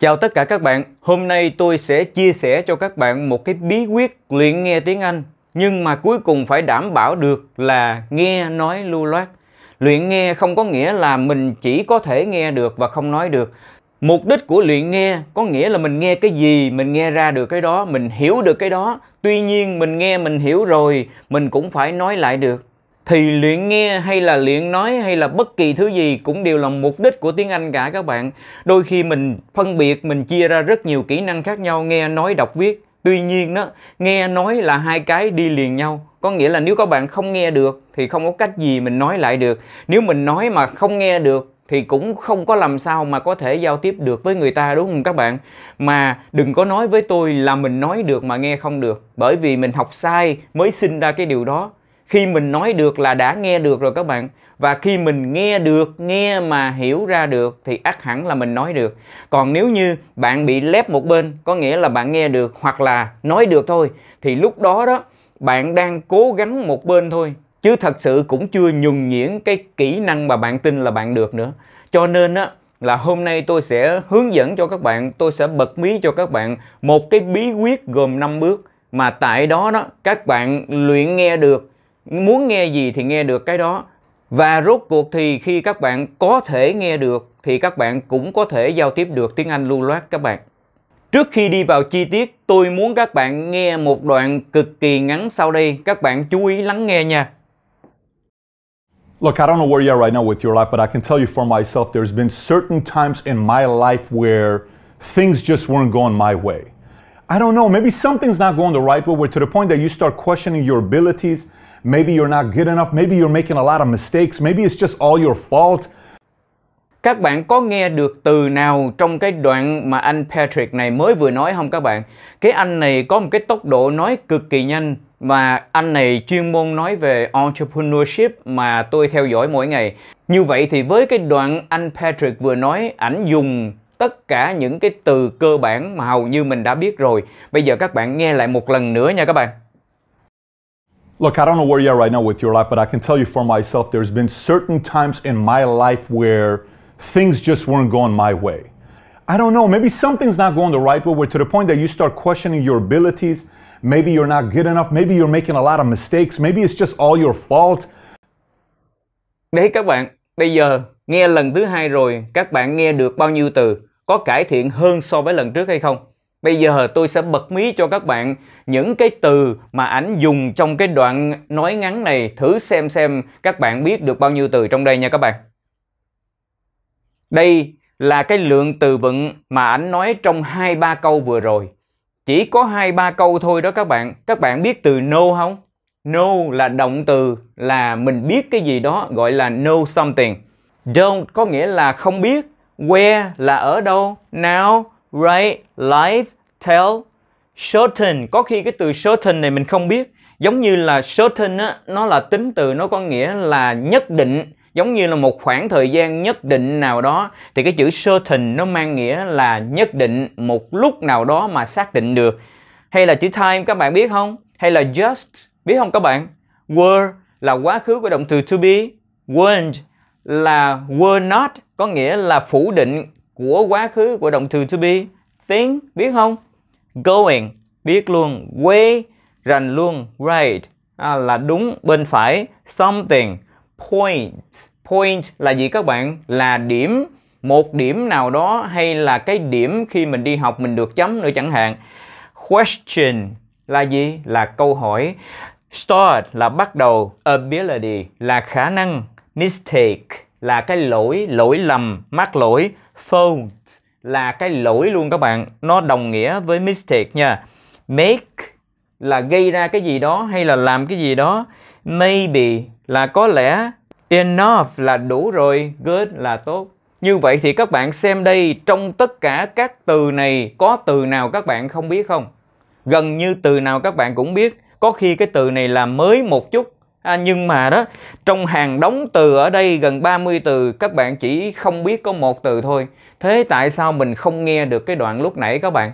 Chào tất cả các bạn, hôm nay tôi sẽ chia sẻ cho các bạn một cái bí quyết luyện nghe tiếng Anh nhưng mà cuối cùng phải đảm bảo được là nghe nói lưu loát. Luyện nghe không có nghĩa là mình chỉ có thể nghe được và không nói được. Mục đích của luyện nghe có nghĩa là mình nghe cái gì, mình nghe ra được cái đó, mình hiểu được cái đó. Tuy nhiên mình nghe mình hiểu rồi, mình cũng phải nói lại được thì luyện nghe hay là luyện nói hay là bất kỳ thứ gì cũng đều là mục đích của tiếng Anh cả các bạn. Đôi khi mình phân biệt, mình chia ra rất nhiều kỹ năng khác nhau, nghe, nói, đọc, viết. Tuy nhiên đó, nghe, nói là hai cái đi liền nhau. Có nghĩa là nếu các bạn không nghe được thì không có cách gì mình nói lại được. Nếu mình nói mà không nghe được thì cũng không có làm sao mà có thể giao tiếp được với người ta đúng không các bạn mà đừng có nói với tôi là mình nói được mà nghe không được bởi vì mình học sai mới sinh ra cái điều đó khi mình nói được là đã nghe được rồi các bạn và khi mình nghe được nghe mà hiểu ra được thì ắt hẳn là mình nói được còn nếu như bạn bị lép một bên có nghĩa là bạn nghe được hoặc là nói được thôi thì lúc đó đó bạn đang cố gắng một bên thôi chứ thật sự cũng chưa nhùng nhiễn cái kỹ năng mà bạn tin là bạn được nữa cho nên á là hôm nay tôi sẽ hướng dẫn cho các bạn tôi sẽ bật mí cho các bạn một cái bí quyết gồm 5 bước mà tại đó đó các bạn luyện nghe được muốn nghe gì thì nghe được cái đó và rốt cuộc thì khi các bạn có thể nghe được thì các bạn cũng có thể giao tiếp được tiếng Anh lưu loát các bạn. Trước khi đi vào chi tiết, tôi muốn các bạn nghe một đoạn cực kỳ ngắn sau đây. Các bạn chú ý lắng nghe nha. Look, I don't know where you are right now with your life, but I can tell you for myself, there's been certain times in my life where things just weren't going my way. I don't know, maybe something's not going the right way, to the point that you start questioning your abilities, Maybe you're not good enough. Maybe you're making a lot of mistakes. Maybe it's just all your fault. Các bạn có nghe được từ nào trong cái đoạn mà anh Patrick này mới vừa nói không các bạn? Cái anh này có một cái tốc độ nói cực kỳ nhanh mà anh này chuyên môn nói về entrepreneurship mà tôi theo dõi mỗi ngày. Như vậy thì với cái đoạn anh Patrick vừa nói, ảnh dùng tất cả những cái từ cơ bản mà hầu như mình đã biết rồi. Bây giờ các bạn nghe lại một lần nữa nha các bạn. Look, I don't know where you are right now with your life, but I can tell you for myself, there's been certain times in my life where things just weren't going my way. I don't know, maybe something's not going the right way, where to the point that you start questioning your abilities. Maybe you're not good enough. Maybe you're making a lot of mistakes. Maybe it's just all your fault. Đấy các bạn, bây giờ nghe lần thứ hai rồi, các bạn nghe được bao nhiêu từ? Có cải thiện hơn so với lần trước hay không? Bây giờ tôi sẽ bật mí cho các bạn những cái từ mà ảnh dùng trong cái đoạn nói ngắn này. Thử xem xem các bạn biết được bao nhiêu từ trong đây nha các bạn. Đây là cái lượng từ vựng mà ảnh nói trong hai ba câu vừa rồi. Chỉ có hai ba câu thôi đó các bạn. Các bạn biết từ no không? No là động từ là mình biết cái gì đó gọi là know something. Don't có nghĩa là không biết. Where là ở đâu. Now, right, life tell certain có khi cái từ certain này mình không biết giống như là certain á, nó là tính từ nó có nghĩa là nhất định giống như là một khoảng thời gian nhất định nào đó thì cái chữ certain nó mang nghĩa là nhất định một lúc nào đó mà xác định được hay là chữ time các bạn biết không hay là just biết không các bạn were là quá khứ của động từ to be weren't là were not có nghĩa là phủ định của quá khứ của động từ to be think biết không going biết luôn way rành luôn right à, là đúng bên phải something point point là gì các bạn là điểm một điểm nào đó hay là cái điểm khi mình đi học mình được chấm nữa chẳng hạn question là gì là câu hỏi start là bắt đầu ability là khả năng mistake là cái lỗi lỗi lầm mắc lỗi fault là cái lỗi luôn các bạn nó đồng nghĩa với mistake nha make là gây ra cái gì đó hay là làm cái gì đó maybe là có lẽ enough là đủ rồi good là tốt như vậy thì các bạn xem đây trong tất cả các từ này có từ nào các bạn không biết không gần như từ nào các bạn cũng biết có khi cái từ này là mới một chút À, nhưng mà đó, trong hàng đóng từ ở đây gần 30 từ các bạn chỉ không biết có một từ thôi. Thế tại sao mình không nghe được cái đoạn lúc nãy các bạn?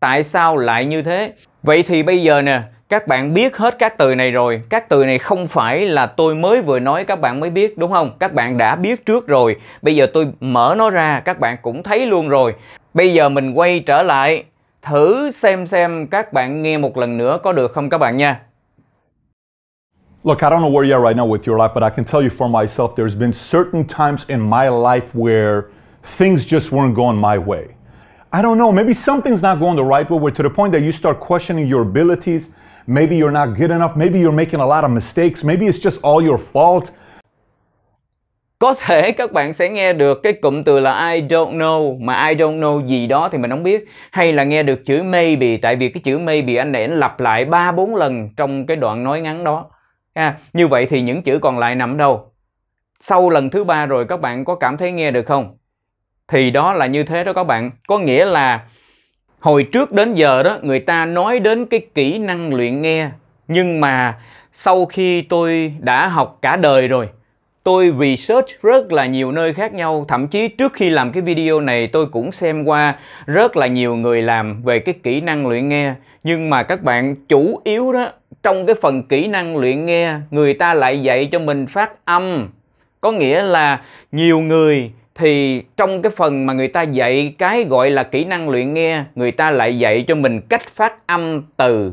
Tại sao lại như thế? Vậy thì bây giờ nè, các bạn biết hết các từ này rồi. Các từ này không phải là tôi mới vừa nói các bạn mới biết đúng không? Các bạn đã biết trước rồi. Bây giờ tôi mở nó ra các bạn cũng thấy luôn rồi. Bây giờ mình quay trở lại thử xem xem các bạn nghe một lần nữa có được không các bạn nha. Look, I don't know where you are right now with your life, but I can tell you for myself, there's been certain times in my life where things just weren't going my way. I don't know, maybe something's not going the right way, where to the point that you start questioning your abilities. Maybe you're not good enough. Maybe you're making a lot of mistakes. Maybe it's just all your fault. Có thể các bạn sẽ nghe được cái cụm từ là I don't know mà I don't know gì đó thì mình không biết hay là nghe được chữ maybe tại vì cái chữ maybe anh này anh lặp lại 3 4 lần trong cái đoạn nói ngắn đó à, như vậy thì những chữ còn lại nằm đâu sau lần thứ ba rồi các bạn có cảm thấy nghe được không thì đó là như thế đó các bạn có nghĩa là hồi trước đến giờ đó người ta nói đến cái kỹ năng luyện nghe nhưng mà sau khi tôi đã học cả đời rồi tôi research rất là nhiều nơi khác nhau thậm chí trước khi làm cái video này tôi cũng xem qua rất là nhiều người làm về cái kỹ năng luyện nghe nhưng mà các bạn chủ yếu đó trong cái phần kỹ năng luyện nghe người ta lại dạy cho mình phát âm có nghĩa là nhiều người thì trong cái phần mà người ta dạy cái gọi là kỹ năng luyện nghe người ta lại dạy cho mình cách phát âm từ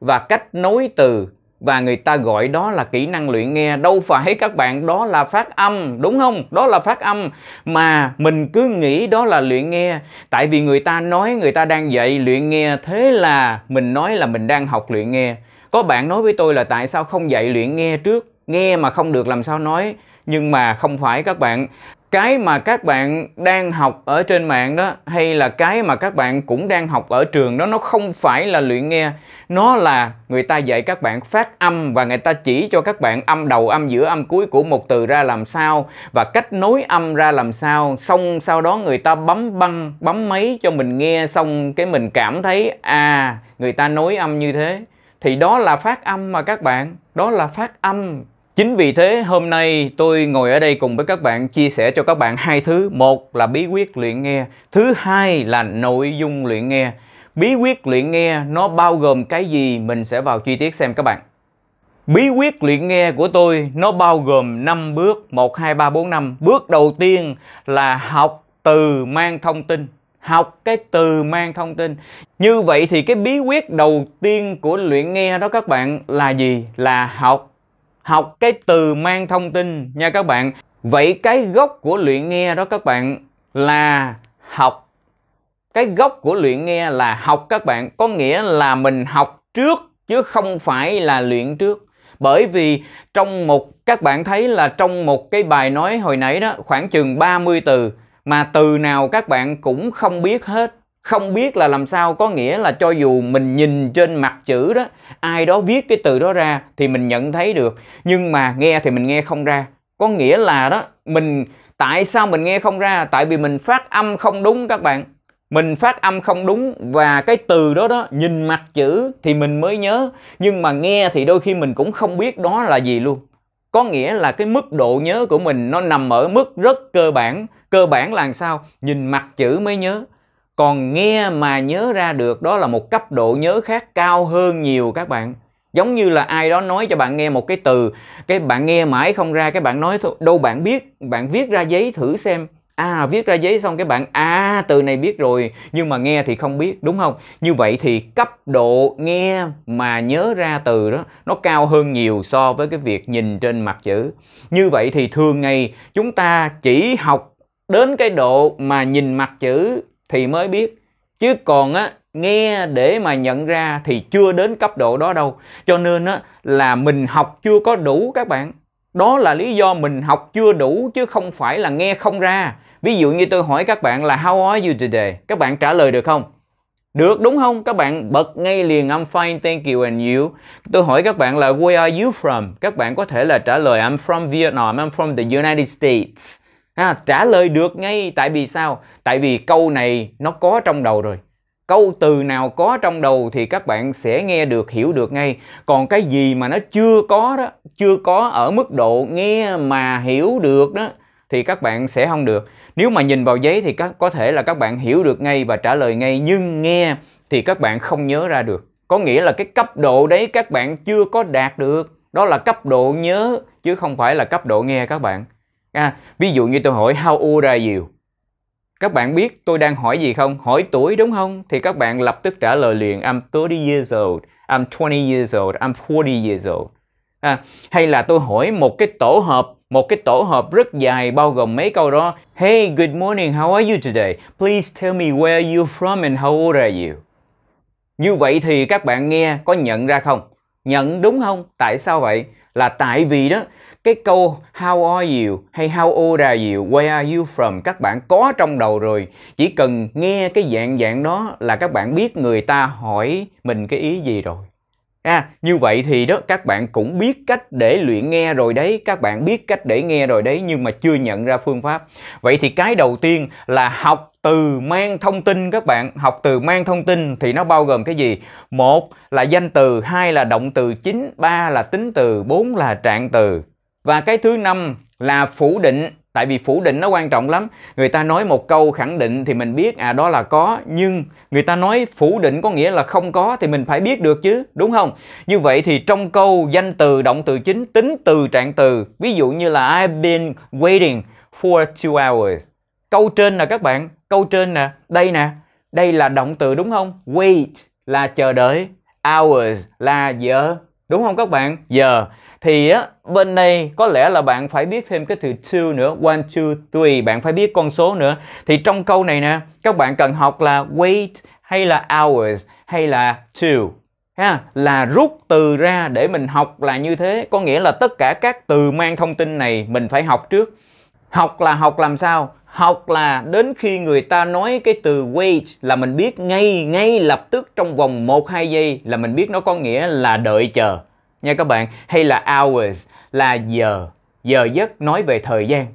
và cách nối từ và người ta gọi đó là kỹ năng luyện nghe đâu phải các bạn đó là phát âm đúng không đó là phát âm mà mình cứ nghĩ đó là luyện nghe tại vì người ta nói người ta đang dạy luyện nghe thế là mình nói là mình đang học luyện nghe có bạn nói với tôi là tại sao không dạy luyện nghe trước nghe mà không được làm sao nói nhưng mà không phải các bạn cái mà các bạn đang học ở trên mạng đó hay là cái mà các bạn cũng đang học ở trường đó nó không phải là luyện nghe nó là người ta dạy các bạn phát âm và người ta chỉ cho các bạn âm đầu âm giữa âm cuối của một từ ra làm sao và cách nối âm ra làm sao xong sau đó người ta bấm băng bấm máy cho mình nghe xong cái mình cảm thấy à người ta nối âm như thế thì đó là phát âm mà các bạn, đó là phát âm. Chính vì thế hôm nay tôi ngồi ở đây cùng với các bạn chia sẻ cho các bạn hai thứ, một là bí quyết luyện nghe, thứ hai là nội dung luyện nghe. Bí quyết luyện nghe nó bao gồm cái gì mình sẽ vào chi tiết xem các bạn. Bí quyết luyện nghe của tôi nó bao gồm 5 bước, 1 2 3 4 5. Bước đầu tiên là học từ mang thông tin học cái từ mang thông tin như vậy thì cái bí quyết đầu tiên của luyện nghe đó các bạn là gì là học học cái từ mang thông tin nha các bạn vậy cái gốc của luyện nghe đó các bạn là học cái gốc của luyện nghe là học các bạn có nghĩa là mình học trước chứ không phải là luyện trước bởi vì trong một các bạn thấy là trong một cái bài nói hồi nãy đó khoảng chừng 30 từ mà từ nào các bạn cũng không biết hết không biết là làm sao có nghĩa là cho dù mình nhìn trên mặt chữ đó ai đó viết cái từ đó ra thì mình nhận thấy được nhưng mà nghe thì mình nghe không ra có nghĩa là đó mình tại sao mình nghe không ra tại vì mình phát âm không đúng các bạn mình phát âm không đúng và cái từ đó đó nhìn mặt chữ thì mình mới nhớ nhưng mà nghe thì đôi khi mình cũng không biết đó là gì luôn có nghĩa là cái mức độ nhớ của mình nó nằm ở mức rất cơ bản cơ bản là sao nhìn mặt chữ mới nhớ còn nghe mà nhớ ra được đó là một cấp độ nhớ khác cao hơn nhiều các bạn giống như là ai đó nói cho bạn nghe một cái từ cái bạn nghe mãi không ra cái bạn nói thôi đâu bạn biết bạn viết ra giấy thử xem À viết ra giấy xong cái bạn à từ này biết rồi nhưng mà nghe thì không biết đúng không? Như vậy thì cấp độ nghe mà nhớ ra từ đó nó cao hơn nhiều so với cái việc nhìn trên mặt chữ. Như vậy thì thường ngày chúng ta chỉ học đến cái độ mà nhìn mặt chữ thì mới biết chứ còn á nghe để mà nhận ra thì chưa đến cấp độ đó đâu. Cho nên á là mình học chưa có đủ các bạn đó là lý do mình học chưa đủ chứ không phải là nghe không ra ví dụ như tôi hỏi các bạn là how are you today các bạn trả lời được không được đúng không các bạn bật ngay liền I'm fine thank you and you tôi hỏi các bạn là where are you from các bạn có thể là trả lời I'm from Vietnam I'm from the United States à, trả lời được ngay tại vì sao tại vì câu này nó có trong đầu rồi câu từ nào có trong đầu thì các bạn sẽ nghe được hiểu được ngay còn cái gì mà nó chưa có đó chưa có ở mức độ nghe mà hiểu được đó thì các bạn sẽ không được nếu mà nhìn vào giấy thì các có thể là các bạn hiểu được ngay và trả lời ngay nhưng nghe thì các bạn không nhớ ra được có nghĩa là cái cấp độ đấy các bạn chưa có đạt được đó là cấp độ nhớ chứ không phải là cấp độ nghe các bạn à, ví dụ như tôi hỏi how old are you các bạn biết tôi đang hỏi gì không? Hỏi tuổi đúng không? Thì các bạn lập tức trả lời liền I'm 30 years old, I'm 20 years old, I'm 40 years old. À, hay là tôi hỏi một cái tổ hợp một cái tổ hợp rất dài bao gồm mấy câu đó Hey, good morning, how are you today? Please tell me where you're from and how old are you? Như vậy thì các bạn nghe có nhận ra không? Nhận đúng không? Tại sao vậy? là tại vì đó cái câu how are you hay how old are you where are you from các bạn có trong đầu rồi chỉ cần nghe cái dạng dạng đó là các bạn biết người ta hỏi mình cái ý gì rồi À, như vậy thì đó các bạn cũng biết cách để luyện nghe rồi đấy, các bạn biết cách để nghe rồi đấy nhưng mà chưa nhận ra phương pháp. Vậy thì cái đầu tiên là học từ mang thông tin các bạn học từ mang thông tin thì nó bao gồm cái gì một là danh từ hai là động từ chính ba là tính từ bốn là trạng từ và cái thứ năm là phủ định tại vì phủ định nó quan trọng lắm người ta nói một câu khẳng định thì mình biết à đó là có nhưng người ta nói phủ định có nghĩa là không có thì mình phải biết được chứ đúng không như vậy thì trong câu danh từ động từ chính tính từ trạng từ ví dụ như là I've been waiting for two hours Câu trên nè các bạn, câu trên nè, đây nè, đây là động từ đúng không? Wait là chờ đợi, hours là giờ, đúng không các bạn? Giờ. Thì á, bên đây có lẽ là bạn phải biết thêm cái từ two nữa, one, two, three, bạn phải biết con số nữa. Thì trong câu này nè, các bạn cần học là wait hay là hours hay là two ha, là rút từ ra để mình học là như thế có nghĩa là tất cả các từ mang thông tin này mình phải học trước học là học làm sao hoặc là đến khi người ta nói cái từ wait là mình biết ngay ngay lập tức trong vòng 1 2 giây là mình biết nó có nghĩa là đợi chờ nha các bạn hay là hours là giờ giờ giấc nói về thời gian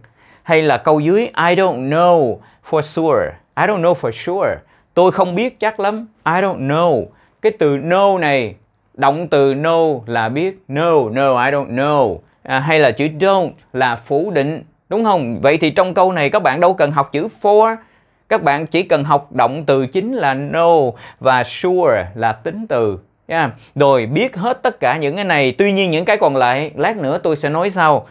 hay là câu dưới I don't know for sure I don't know for sure tôi không biết chắc lắm I don't know cái từ know này động từ know là biết no no I don't know à, hay là chữ don't là phủ định Đúng không? Vậy thì trong câu này các bạn đâu cần học chữ for, các bạn chỉ cần học động từ chính là no và sure là tính từ. Yeah. Rồi biết hết tất cả những cái này, tuy nhiên những cái còn lại lát nữa tôi sẽ nói sau.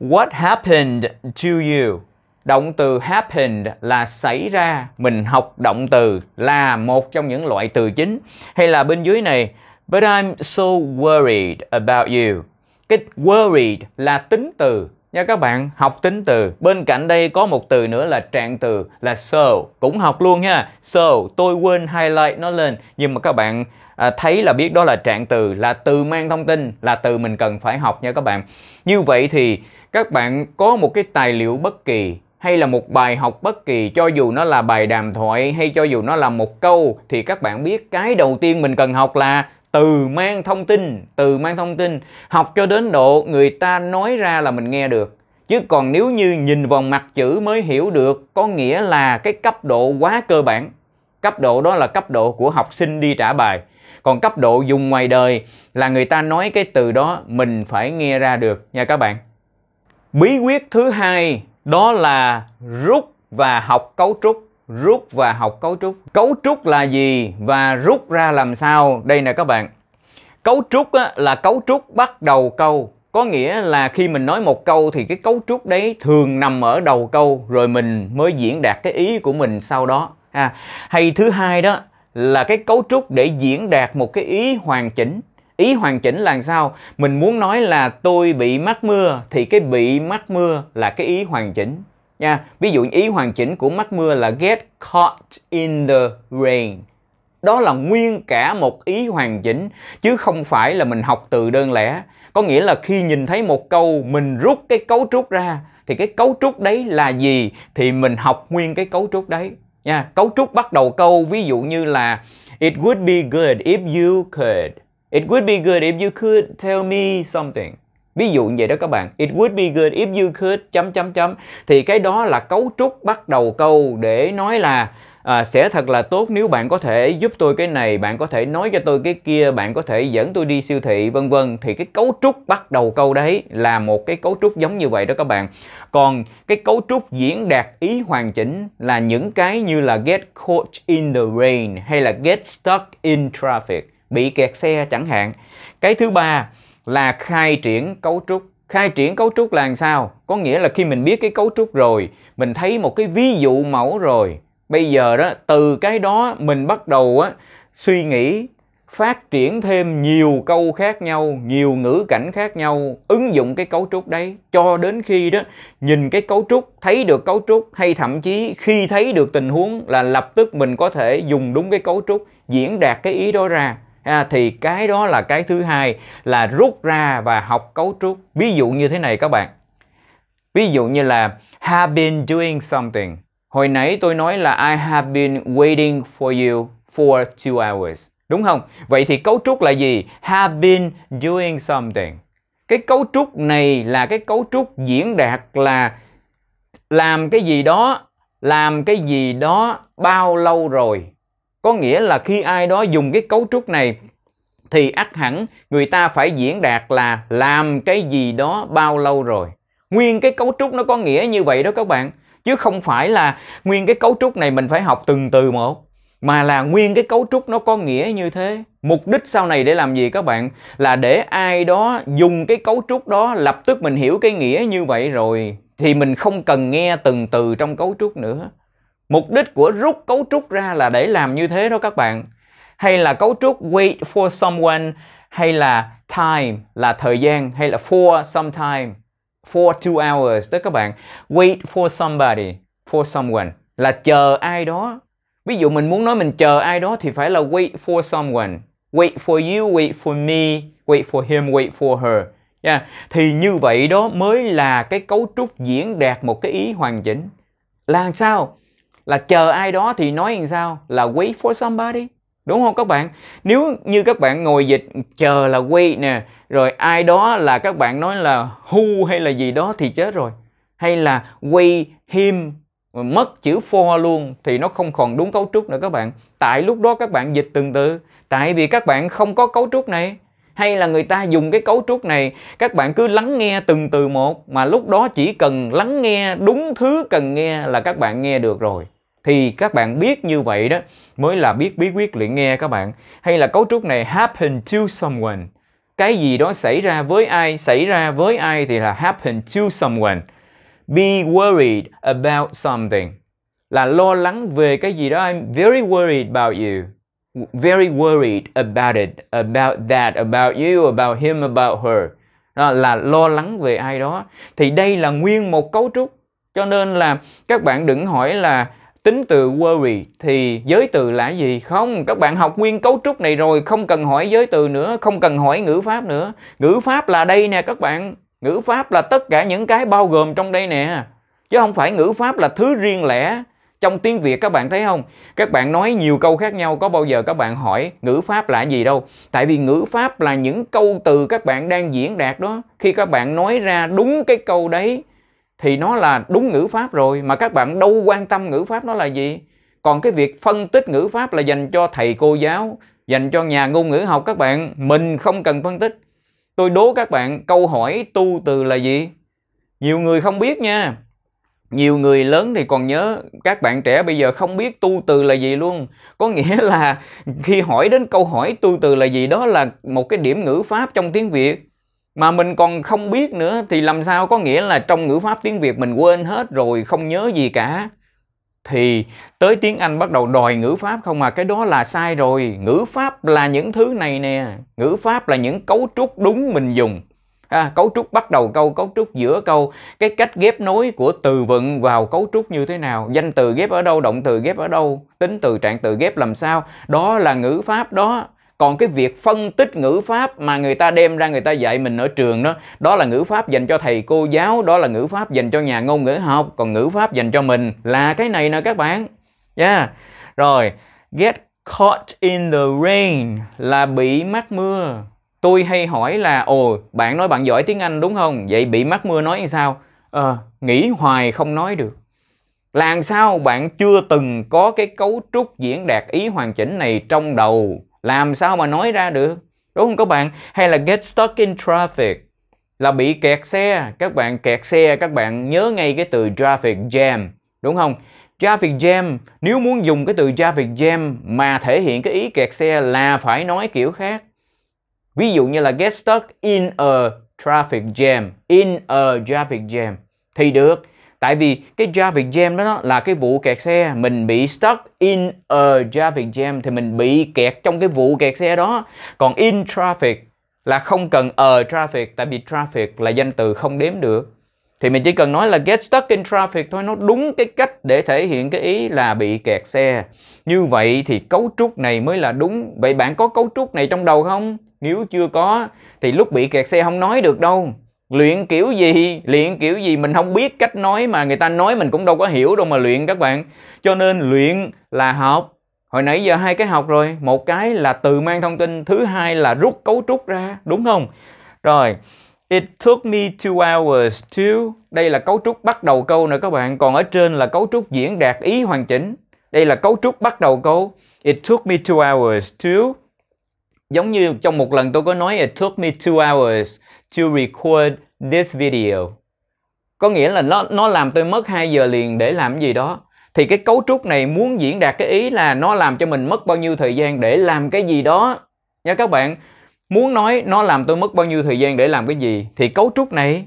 What happened to you? Động từ happened là xảy ra, mình học động từ là một trong những loại từ chính. Hay là bên dưới này, but I'm so worried about you. Cái worried là tính từ, nha các bạn học tính từ bên cạnh đây có một từ nữa là trạng từ là so cũng học luôn nha so tôi quên highlight nó lên nhưng mà các bạn à, thấy là biết đó là trạng từ là từ mang thông tin là từ mình cần phải học nha các bạn như vậy thì các bạn có một cái tài liệu bất kỳ hay là một bài học bất kỳ cho dù nó là bài đàm thoại hay cho dù nó là một câu thì các bạn biết cái đầu tiên mình cần học là từ mang thông tin từ mang thông tin học cho đến độ người ta nói ra là mình nghe được chứ còn nếu như nhìn vào mặt chữ mới hiểu được có nghĩa là cái cấp độ quá cơ bản cấp độ đó là cấp độ của học sinh đi trả bài còn cấp độ dùng ngoài đời là người ta nói cái từ đó mình phải nghe ra được nha các bạn bí quyết thứ hai đó là rút và học cấu trúc rút và học cấu trúc cấu trúc là gì và rút ra làm sao đây nè các bạn cấu trúc á, là cấu trúc bắt đầu câu có nghĩa là khi mình nói một câu thì cái cấu trúc đấy thường nằm ở đầu câu rồi mình mới diễn đạt cái ý của mình sau đó à, hay thứ hai đó là cái cấu trúc để diễn đạt một cái ý hoàn chỉnh ý hoàn chỉnh là sao mình muốn nói là tôi bị mắc mưa thì cái bị mắc mưa là cái ý hoàn chỉnh nha. Ví dụ ý hoàn chỉnh của mắt mưa là get caught in the rain. Đó là nguyên cả một ý hoàn chỉnh chứ không phải là mình học từ đơn lẻ. Có nghĩa là khi nhìn thấy một câu mình rút cái cấu trúc ra thì cái cấu trúc đấy là gì thì mình học nguyên cái cấu trúc đấy nha. Cấu trúc bắt đầu câu ví dụ như là it would be good if you could. It would be good if you could tell me something ví dụ như vậy đó các bạn it would be good if you could chấm chấm chấm thì cái đó là cấu trúc bắt đầu câu để nói là à, sẽ thật là tốt nếu bạn có thể giúp tôi cái này bạn có thể nói cho tôi cái kia bạn có thể dẫn tôi đi siêu thị vân vân thì cái cấu trúc bắt đầu câu đấy là một cái cấu trúc giống như vậy đó các bạn còn cái cấu trúc diễn đạt ý hoàn chỉnh là những cái như là get caught in the rain hay là get stuck in traffic bị kẹt xe chẳng hạn cái thứ ba là khai triển cấu trúc khai triển cấu trúc là làm sao có nghĩa là khi mình biết cái cấu trúc rồi mình thấy một cái ví dụ mẫu rồi bây giờ đó từ cái đó mình bắt đầu á suy nghĩ phát triển thêm nhiều câu khác nhau nhiều ngữ cảnh khác nhau ứng dụng cái cấu trúc đấy cho đến khi đó nhìn cái cấu trúc thấy được cấu trúc hay thậm chí khi thấy được tình huống là lập tức mình có thể dùng đúng cái cấu trúc diễn đạt cái ý đó ra à, thì cái đó là cái thứ hai là rút ra và học cấu trúc ví dụ như thế này các bạn ví dụ như là have been doing something hồi nãy tôi nói là I have been waiting for you for two hours đúng không vậy thì cấu trúc là gì have been doing something cái cấu trúc này là cái cấu trúc diễn đạt là làm cái gì đó làm cái gì đó bao lâu rồi có nghĩa là khi ai đó dùng cái cấu trúc này thì ắt hẳn người ta phải diễn đạt là làm cái gì đó bao lâu rồi nguyên cái cấu trúc nó có nghĩa như vậy đó các bạn chứ không phải là nguyên cái cấu trúc này mình phải học từng từ một mà là nguyên cái cấu trúc nó có nghĩa như thế mục đích sau này để làm gì các bạn là để ai đó dùng cái cấu trúc đó lập tức mình hiểu cái nghĩa như vậy rồi thì mình không cần nghe từng từ trong cấu trúc nữa mục đích của rút cấu trúc ra là để làm như thế đó các bạn hay là cấu trúc wait for someone hay là time là thời gian hay là for some time for two hours đó các bạn wait for somebody for someone là chờ ai đó ví dụ mình muốn nói mình chờ ai đó thì phải là wait for someone wait for you wait for me wait for him wait for her yeah. thì như vậy đó mới là cái cấu trúc diễn đạt một cái ý hoàn chỉnh là sao là chờ ai đó thì nói làm sao là wait for somebody đúng không các bạn nếu như các bạn ngồi dịch chờ là wait nè rồi ai đó là các bạn nói là who hay là gì đó thì chết rồi hay là wait him mất chữ for luôn thì nó không còn đúng cấu trúc nữa các bạn tại lúc đó các bạn dịch từng từ tại vì các bạn không có cấu trúc này hay là người ta dùng cái cấu trúc này các bạn cứ lắng nghe từng từ một mà lúc đó chỉ cần lắng nghe đúng thứ cần nghe là các bạn nghe được rồi thì các bạn biết như vậy đó mới là biết bí quyết luyện nghe các bạn hay là cấu trúc này happen to someone cái gì đó xảy ra với ai xảy ra với ai thì là happen to someone be worried about something là lo lắng về cái gì đó I'm very worried about you very worried about it about that about you about him about her đó là lo lắng về ai đó thì đây là nguyên một cấu trúc cho nên là các bạn đừng hỏi là tính từ worry thì giới từ là gì không các bạn học nguyên cấu trúc này rồi không cần hỏi giới từ nữa không cần hỏi ngữ pháp nữa ngữ pháp là đây nè các bạn ngữ pháp là tất cả những cái bao gồm trong đây nè chứ không phải ngữ pháp là thứ riêng lẻ trong tiếng Việt các bạn thấy không? Các bạn nói nhiều câu khác nhau có bao giờ các bạn hỏi ngữ pháp là gì đâu. Tại vì ngữ pháp là những câu từ các bạn đang diễn đạt đó. Khi các bạn nói ra đúng cái câu đấy thì nó là đúng ngữ pháp rồi mà các bạn đâu quan tâm ngữ pháp nó là gì còn cái việc phân tích ngữ pháp là dành cho thầy cô giáo dành cho nhà ngôn ngữ học các bạn mình không cần phân tích tôi đố các bạn câu hỏi tu từ là gì nhiều người không biết nha nhiều người lớn thì còn nhớ các bạn trẻ bây giờ không biết tu từ là gì luôn có nghĩa là khi hỏi đến câu hỏi tu từ là gì đó là một cái điểm ngữ pháp trong tiếng việt mà mình còn không biết nữa thì làm sao có nghĩa là trong ngữ pháp tiếng Việt mình quên hết rồi không nhớ gì cả thì tới tiếng Anh bắt đầu đòi ngữ pháp không mà cái đó là sai rồi ngữ pháp là những thứ này nè ngữ pháp là những cấu trúc đúng mình dùng à, cấu trúc bắt đầu câu cấu trúc giữa câu cái cách ghép nối của từ vựng vào cấu trúc như thế nào danh từ ghép ở đâu động từ ghép ở đâu tính từ trạng từ ghép làm sao đó là ngữ pháp đó còn cái việc phân tích ngữ pháp mà người ta đem ra người ta dạy mình ở trường đó đó là ngữ pháp dành cho thầy cô giáo đó là ngữ pháp dành cho nhà ngôn ngữ học còn ngữ pháp dành cho mình là cái này nè các bạn yeah rồi get caught in the rain là bị mắc mưa tôi hay hỏi là ồ bạn nói bạn giỏi tiếng anh đúng không vậy bị mắc mưa nói như sao ờ nghĩ hoài không nói được làm sao bạn chưa từng có cái cấu trúc diễn đạt ý hoàn chỉnh này trong đầu làm sao mà nói ra được đúng không các bạn hay là get stuck in traffic là bị kẹt xe các bạn kẹt xe các bạn nhớ ngay cái từ traffic jam đúng không traffic jam nếu muốn dùng cái từ traffic jam mà thể hiện cái ý kẹt xe là phải nói kiểu khác ví dụ như là get stuck in a traffic jam in a traffic jam thì được tại vì cái traffic jam đó, là cái vụ kẹt xe mình bị stuck in a traffic jam thì mình bị kẹt trong cái vụ kẹt xe đó còn in traffic là không cần ở traffic tại vì traffic là danh từ không đếm được thì mình chỉ cần nói là get stuck in traffic thôi nó đúng cái cách để thể hiện cái ý là bị kẹt xe như vậy thì cấu trúc này mới là đúng vậy bạn có cấu trúc này trong đầu không nếu chưa có thì lúc bị kẹt xe không nói được đâu luyện kiểu gì luyện kiểu gì mình không biết cách nói mà người ta nói mình cũng đâu có hiểu đâu mà luyện các bạn cho nên luyện là học hồi nãy giờ hai cái học rồi một cái là từ mang thông tin thứ hai là rút cấu trúc ra đúng không rồi It took me two hours to. Đây là cấu trúc bắt đầu câu nè các bạn. Còn ở trên là cấu trúc diễn đạt ý hoàn chỉnh. Đây là cấu trúc bắt đầu câu. It took me two hours to. Giống như trong một lần tôi có nói it took me two hours to record this video. Có nghĩa là nó nó làm tôi mất 2 giờ liền để làm gì đó. Thì cái cấu trúc này muốn diễn đạt cái ý là nó làm cho mình mất bao nhiêu thời gian để làm cái gì đó. Nha các bạn, muốn nói nó làm tôi mất bao nhiêu thời gian để làm cái gì thì cấu trúc này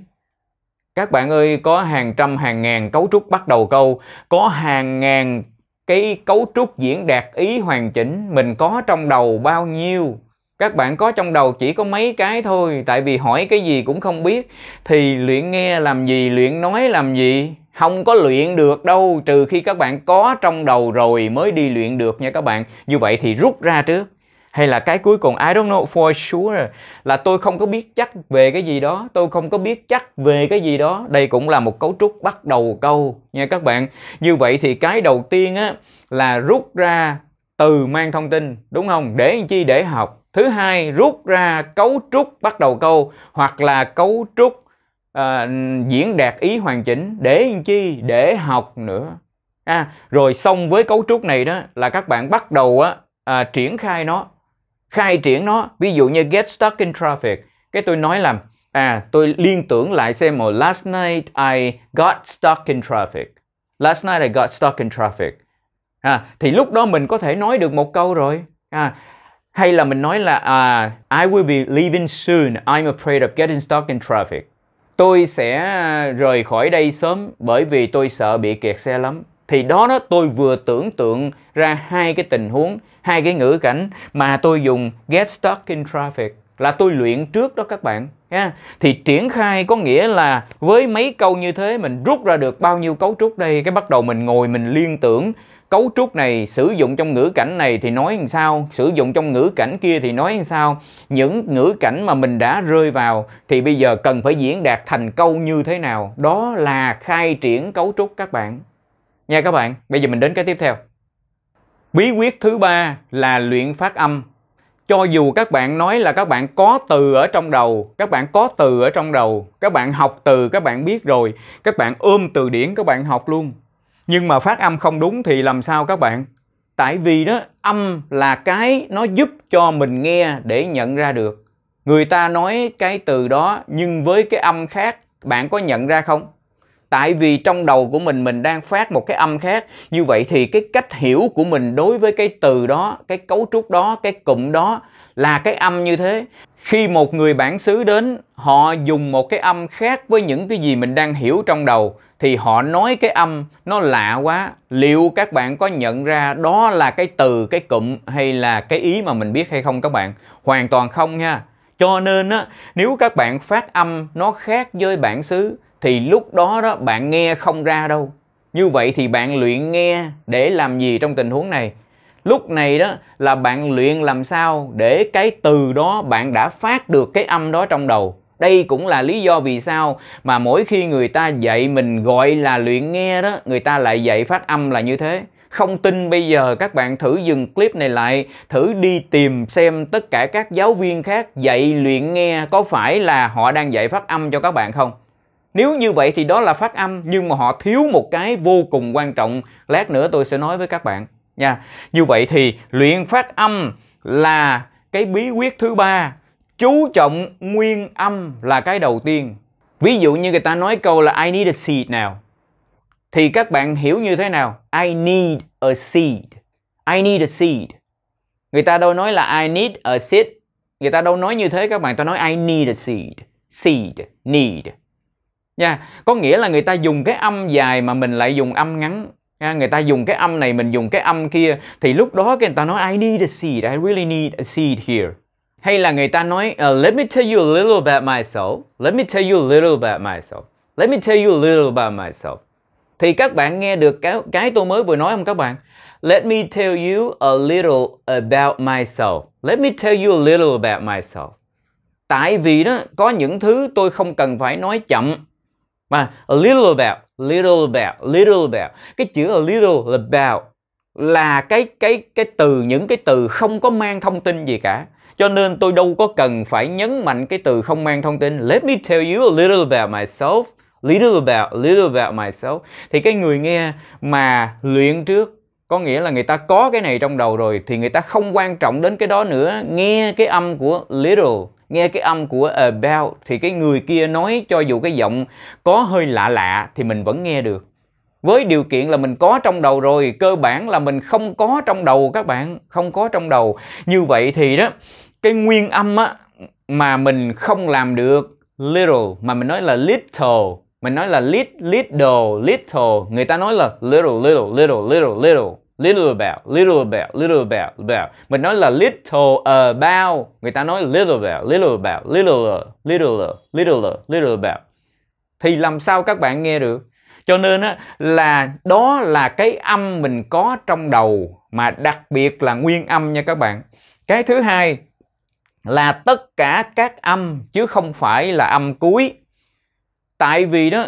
các bạn ơi có hàng trăm hàng ngàn cấu trúc bắt đầu câu, có hàng ngàn cái cấu trúc diễn đạt ý hoàn chỉnh mình có trong đầu bao nhiêu các bạn có trong đầu chỉ có mấy cái thôi tại vì hỏi cái gì cũng không biết thì luyện nghe làm gì luyện nói làm gì không có luyện được đâu trừ khi các bạn có trong đầu rồi mới đi luyện được nha các bạn như vậy thì rút ra trước hay là cái cuối cùng I don't know for sure là tôi không có biết chắc về cái gì đó tôi không có biết chắc về cái gì đó đây cũng là một cấu trúc bắt đầu câu nha các bạn như vậy thì cái đầu tiên á là rút ra từ mang thông tin đúng không để chi để học thứ hai rút ra cấu trúc bắt đầu câu hoặc là cấu trúc à, diễn đạt ý hoàn chỉnh để làm chi để học nữa à, rồi xong với cấu trúc này đó là các bạn bắt đầu á, à, triển khai nó khai triển nó ví dụ như get stuck in traffic cái tôi nói làm à tôi liên tưởng lại xem một last night I got stuck in traffic last night I got stuck in traffic à, thì lúc đó mình có thể nói được một câu rồi à, hay là mình nói là à I will be leaving soon. I'm afraid of getting stuck in traffic. Tôi sẽ à, rời khỏi đây sớm bởi vì tôi sợ bị kẹt xe lắm. Thì đó đó tôi vừa tưởng tượng ra hai cái tình huống, hai cái ngữ cảnh mà tôi dùng get stuck in traffic là tôi luyện trước đó các bạn. Yeah. Thì triển khai có nghĩa là với mấy câu như thế mình rút ra được bao nhiêu cấu trúc đây cái bắt đầu mình ngồi mình liên tưởng cấu trúc này sử dụng trong ngữ cảnh này thì nói làm sao sử dụng trong ngữ cảnh kia thì nói làm sao những ngữ cảnh mà mình đã rơi vào thì bây giờ cần phải diễn đạt thành câu như thế nào đó là khai triển cấu trúc các bạn nha các bạn bây giờ mình đến cái tiếp theo bí quyết thứ ba là luyện phát âm cho dù các bạn nói là các bạn có từ ở trong đầu các bạn có từ ở trong đầu các bạn học từ các bạn biết rồi các bạn ôm từ điển các bạn học luôn nhưng mà phát âm không đúng thì làm sao các bạn tại vì đó âm là cái nó giúp cho mình nghe để nhận ra được người ta nói cái từ đó nhưng với cái âm khác bạn có nhận ra không tại vì trong đầu của mình mình đang phát một cái âm khác như vậy thì cái cách hiểu của mình đối với cái từ đó cái cấu trúc đó cái cụm đó là cái âm như thế khi một người bản xứ đến họ dùng một cái âm khác với những cái gì mình đang hiểu trong đầu thì họ nói cái âm nó lạ quá liệu các bạn có nhận ra đó là cái từ cái cụm hay là cái ý mà mình biết hay không các bạn hoàn toàn không nha cho nên á nếu các bạn phát âm nó khác với bản xứ thì lúc đó đó bạn nghe không ra đâu như vậy thì bạn luyện nghe để làm gì trong tình huống này lúc này đó là bạn luyện làm sao để cái từ đó bạn đã phát được cái âm đó trong đầu đây cũng là lý do vì sao mà mỗi khi người ta dạy mình gọi là luyện nghe đó người ta lại dạy phát âm là như thế không tin bây giờ các bạn thử dừng clip này lại thử đi tìm xem tất cả các giáo viên khác dạy luyện nghe có phải là họ đang dạy phát âm cho các bạn không nếu như vậy thì đó là phát âm nhưng mà họ thiếu một cái vô cùng quan trọng lát nữa tôi sẽ nói với các bạn nha như vậy thì luyện phát âm là cái bí quyết thứ ba chú trọng nguyên âm là cái đầu tiên ví dụ như người ta nói câu là I need a seed nào thì các bạn hiểu như thế nào I need a seed I need a seed người ta đâu nói là I need a seed người ta đâu nói như thế các bạn ta nói I need a seed seed need nha yeah. có nghĩa là người ta dùng cái âm dài mà mình lại dùng âm ngắn nha. người ta dùng cái âm này mình dùng cái âm kia thì lúc đó người ta nói I need a seed I really need a seed here hay là người ta nói uh, Let me tell you a little about myself. Let me tell you a little about myself. Let me tell you a little about myself. Thì các bạn nghe được cái, cái tôi mới vừa nói không các bạn? Let me tell you a little about myself. Let me tell you a little about myself. Tại vì đó có những thứ tôi không cần phải nói chậm mà a little about, little about, little about. Cái chữ a little about là cái cái cái từ những cái từ không có mang thông tin gì cả cho nên tôi đâu có cần phải nhấn mạnh cái từ không mang thông tin. Let me tell you a little about myself. Little about, little about myself. Thì cái người nghe mà luyện trước có nghĩa là người ta có cái này trong đầu rồi thì người ta không quan trọng đến cái đó nữa nghe cái âm của little nghe cái âm của about thì cái người kia nói cho dù cái giọng có hơi lạ lạ thì mình vẫn nghe được với điều kiện là mình có trong đầu rồi cơ bản là mình không có trong đầu các bạn không có trong đầu như vậy thì đó cái nguyên âm á mà mình không làm được little mà mình nói là little mình nói là lit, little little người ta nói là little little little little little little about little about little about about mình nói là little about người ta nói little about little about little little little little little about thì làm sao các bạn nghe được cho nên á, là đó là cái âm mình có trong đầu mà đặc biệt là nguyên âm nha các bạn cái thứ hai là tất cả các âm chứ không phải là âm cuối tại vì đó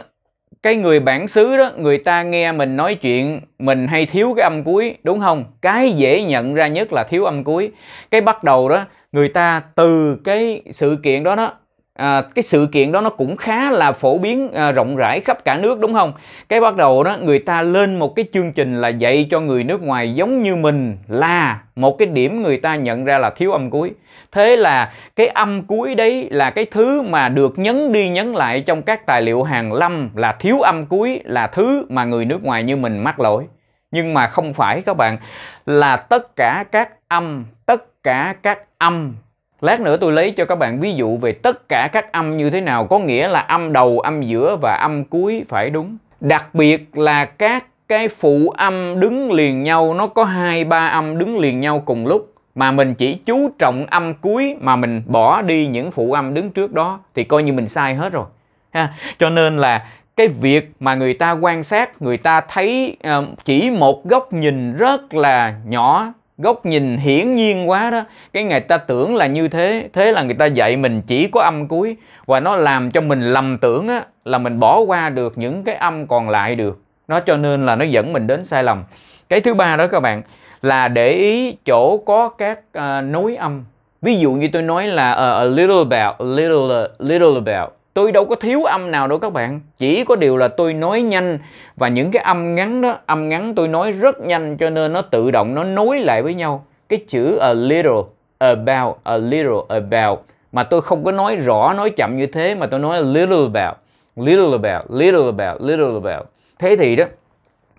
cái người bản xứ đó người ta nghe mình nói chuyện mình hay thiếu cái âm cuối đúng không cái dễ nhận ra nhất là thiếu âm cuối cái bắt đầu đó người ta từ cái sự kiện đó đó à, cái sự kiện đó nó cũng khá là phổ biến à, rộng rãi khắp cả nước đúng không cái bắt đầu đó người ta lên một cái chương trình là dạy cho người nước ngoài giống như mình là một cái điểm người ta nhận ra là thiếu âm cuối thế là cái âm cuối đấy là cái thứ mà được nhấn đi nhấn lại trong các tài liệu hàng lâm là thiếu âm cuối là thứ mà người nước ngoài như mình mắc lỗi nhưng mà không phải các bạn là tất cả các âm tất cả các âm Lát nữa tôi lấy cho các bạn ví dụ về tất cả các âm như thế nào, có nghĩa là âm đầu, âm giữa và âm cuối phải đúng. Đặc biệt là các cái phụ âm đứng liền nhau, nó có hai ba âm đứng liền nhau cùng lúc mà mình chỉ chú trọng âm cuối mà mình bỏ đi những phụ âm đứng trước đó thì coi như mình sai hết rồi. Ha. Cho nên là cái việc mà người ta quan sát, người ta thấy ờ, chỉ một góc nhìn rất là nhỏ góc nhìn hiển nhiên quá đó cái người ta tưởng là như thế thế là người ta dạy mình chỉ có âm cuối và nó làm cho mình lầm tưởng á, là mình bỏ qua được những cái âm còn lại được nó cho nên là nó dẫn mình đến sai lầm cái thứ ba đó các bạn là để ý chỗ có các uh, nối âm ví dụ như tôi nói là uh, a little about a little uh, little about tôi đâu có thiếu âm nào đâu các bạn chỉ có điều là tôi nói nhanh và những cái âm ngắn đó âm ngắn tôi nói rất nhanh cho nên nó tự động nó nối lại với nhau cái chữ a little about a little about mà tôi không có nói rõ nói chậm như thế mà tôi nói a little about little about little about little about thế thì đó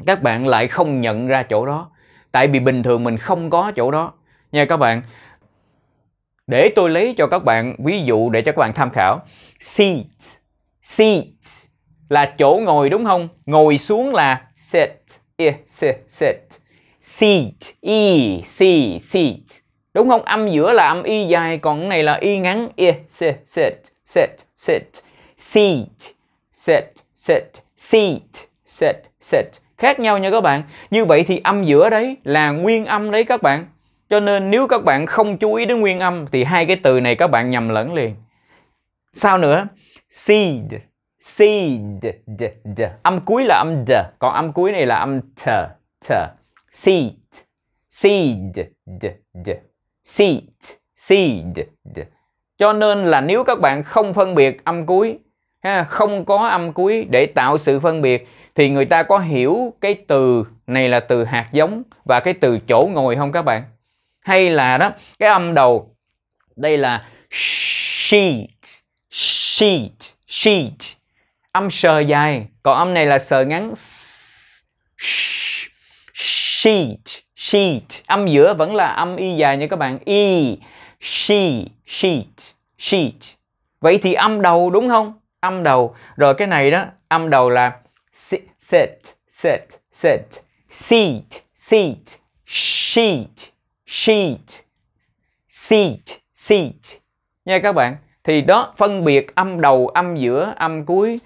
các bạn lại không nhận ra chỗ đó tại vì bình thường mình không có chỗ đó nha các bạn để tôi lấy cho các bạn ví dụ để cho các bạn tham khảo. Seat. Seat là chỗ ngồi đúng không? Ngồi xuống là sit. Yeah, sit, sit. Seat. E, C, seat. Đúng không? Âm giữa là âm y dài, còn cái này là y ngắn. Yeah, sit, sit, sit, sit. Seat. Sit, sit, seat, sit, sit. Khác nhau nha các bạn. Như vậy thì âm giữa đấy là nguyên âm đấy các bạn cho nên nếu các bạn không chú ý đến nguyên âm thì hai cái từ này các bạn nhầm lẫn liền. Sao nữa? Seed, seed, d, d. âm cuối là âm d, còn âm cuối này là âm t, t. Seed, seed, d, d. Seed, seed, d. Cho nên là nếu các bạn không phân biệt âm cuối, không có âm cuối để tạo sự phân biệt thì người ta có hiểu cái từ này là từ hạt giống và cái từ chỗ ngồi không các bạn? hay là đó cái âm đầu đây là sheet sheet sheet âm sờ dài còn âm này là sờ ngắn sheet sheet âm giữa vẫn là âm y dài nha các bạn y she sheet sheet vậy thì âm đầu đúng không âm đầu rồi cái này đó âm đầu là sit sit sit sit seat seat sheet sheet seat seat nha các bạn thì đó phân biệt âm đầu âm giữa âm cuối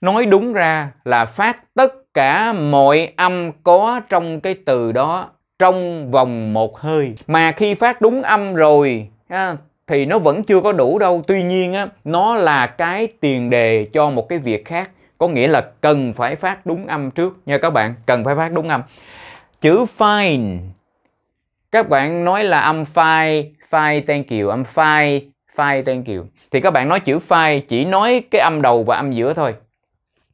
nói đúng ra là phát tất cả mọi âm có trong cái từ đó trong vòng một hơi mà khi phát đúng âm rồi ha, thì nó vẫn chưa có đủ đâu tuy nhiên á, nó là cái tiền đề cho một cái việc khác có nghĩa là cần phải phát đúng âm trước nha các bạn cần phải phát đúng âm chữ fine các bạn nói là âm file file thank you âm file file thank you thì các bạn nói chữ file chỉ nói cái âm đầu và âm giữa thôi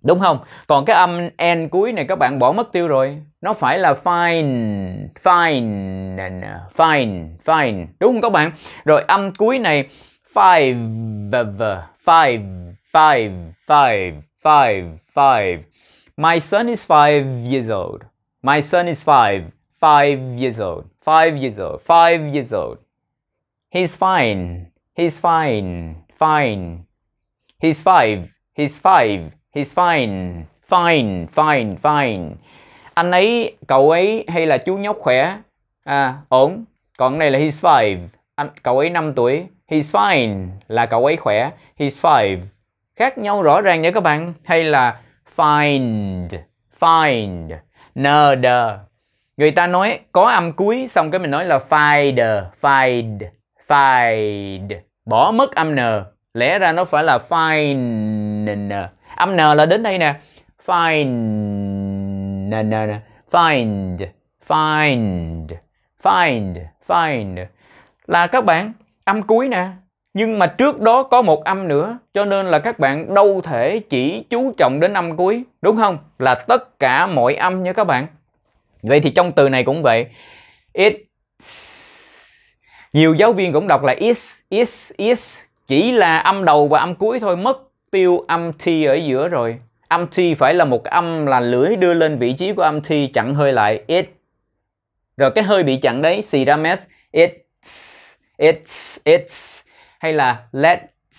đúng không còn cái âm n cuối này các bạn bỏ mất tiêu rồi nó phải là fine fine fine fine đúng không các bạn rồi âm cuối này five five five five five five my son is five years old my son is five five years old Five years old. Five years old. He's fine. He's fine. Fine. He's five. He's five. He's fine. Fine. Fine. Fine. Anh ấy, cậu ấy hay là chú nhóc khỏe. À, ổn. Còn này là he's five. Anh, cậu ấy 5 tuổi. He's fine là cậu ấy khỏe. He's five. Khác nhau rõ ràng nhé các bạn. Hay là find. Find. Nờ đờ người ta nói có âm cuối xong cái mình nói là find find find bỏ mất âm n lẽ ra nó phải là find âm n là đến đây nè find find find find find là các bạn âm cuối nè nhưng mà trước đó có một âm nữa cho nên là các bạn đâu thể chỉ chú trọng đến âm cuối đúng không là tất cả mọi âm nha các bạn vậy thì trong từ này cũng vậy it's nhiều giáo viên cũng đọc là is is is chỉ là âm đầu và âm cuối thôi mất tiêu âm t ở giữa rồi âm t phải là một âm là lưỡi đưa lên vị trí của âm t chặn hơi lại it rồi cái hơi bị chặn đấy xì ra mess it's it's it's hay là let's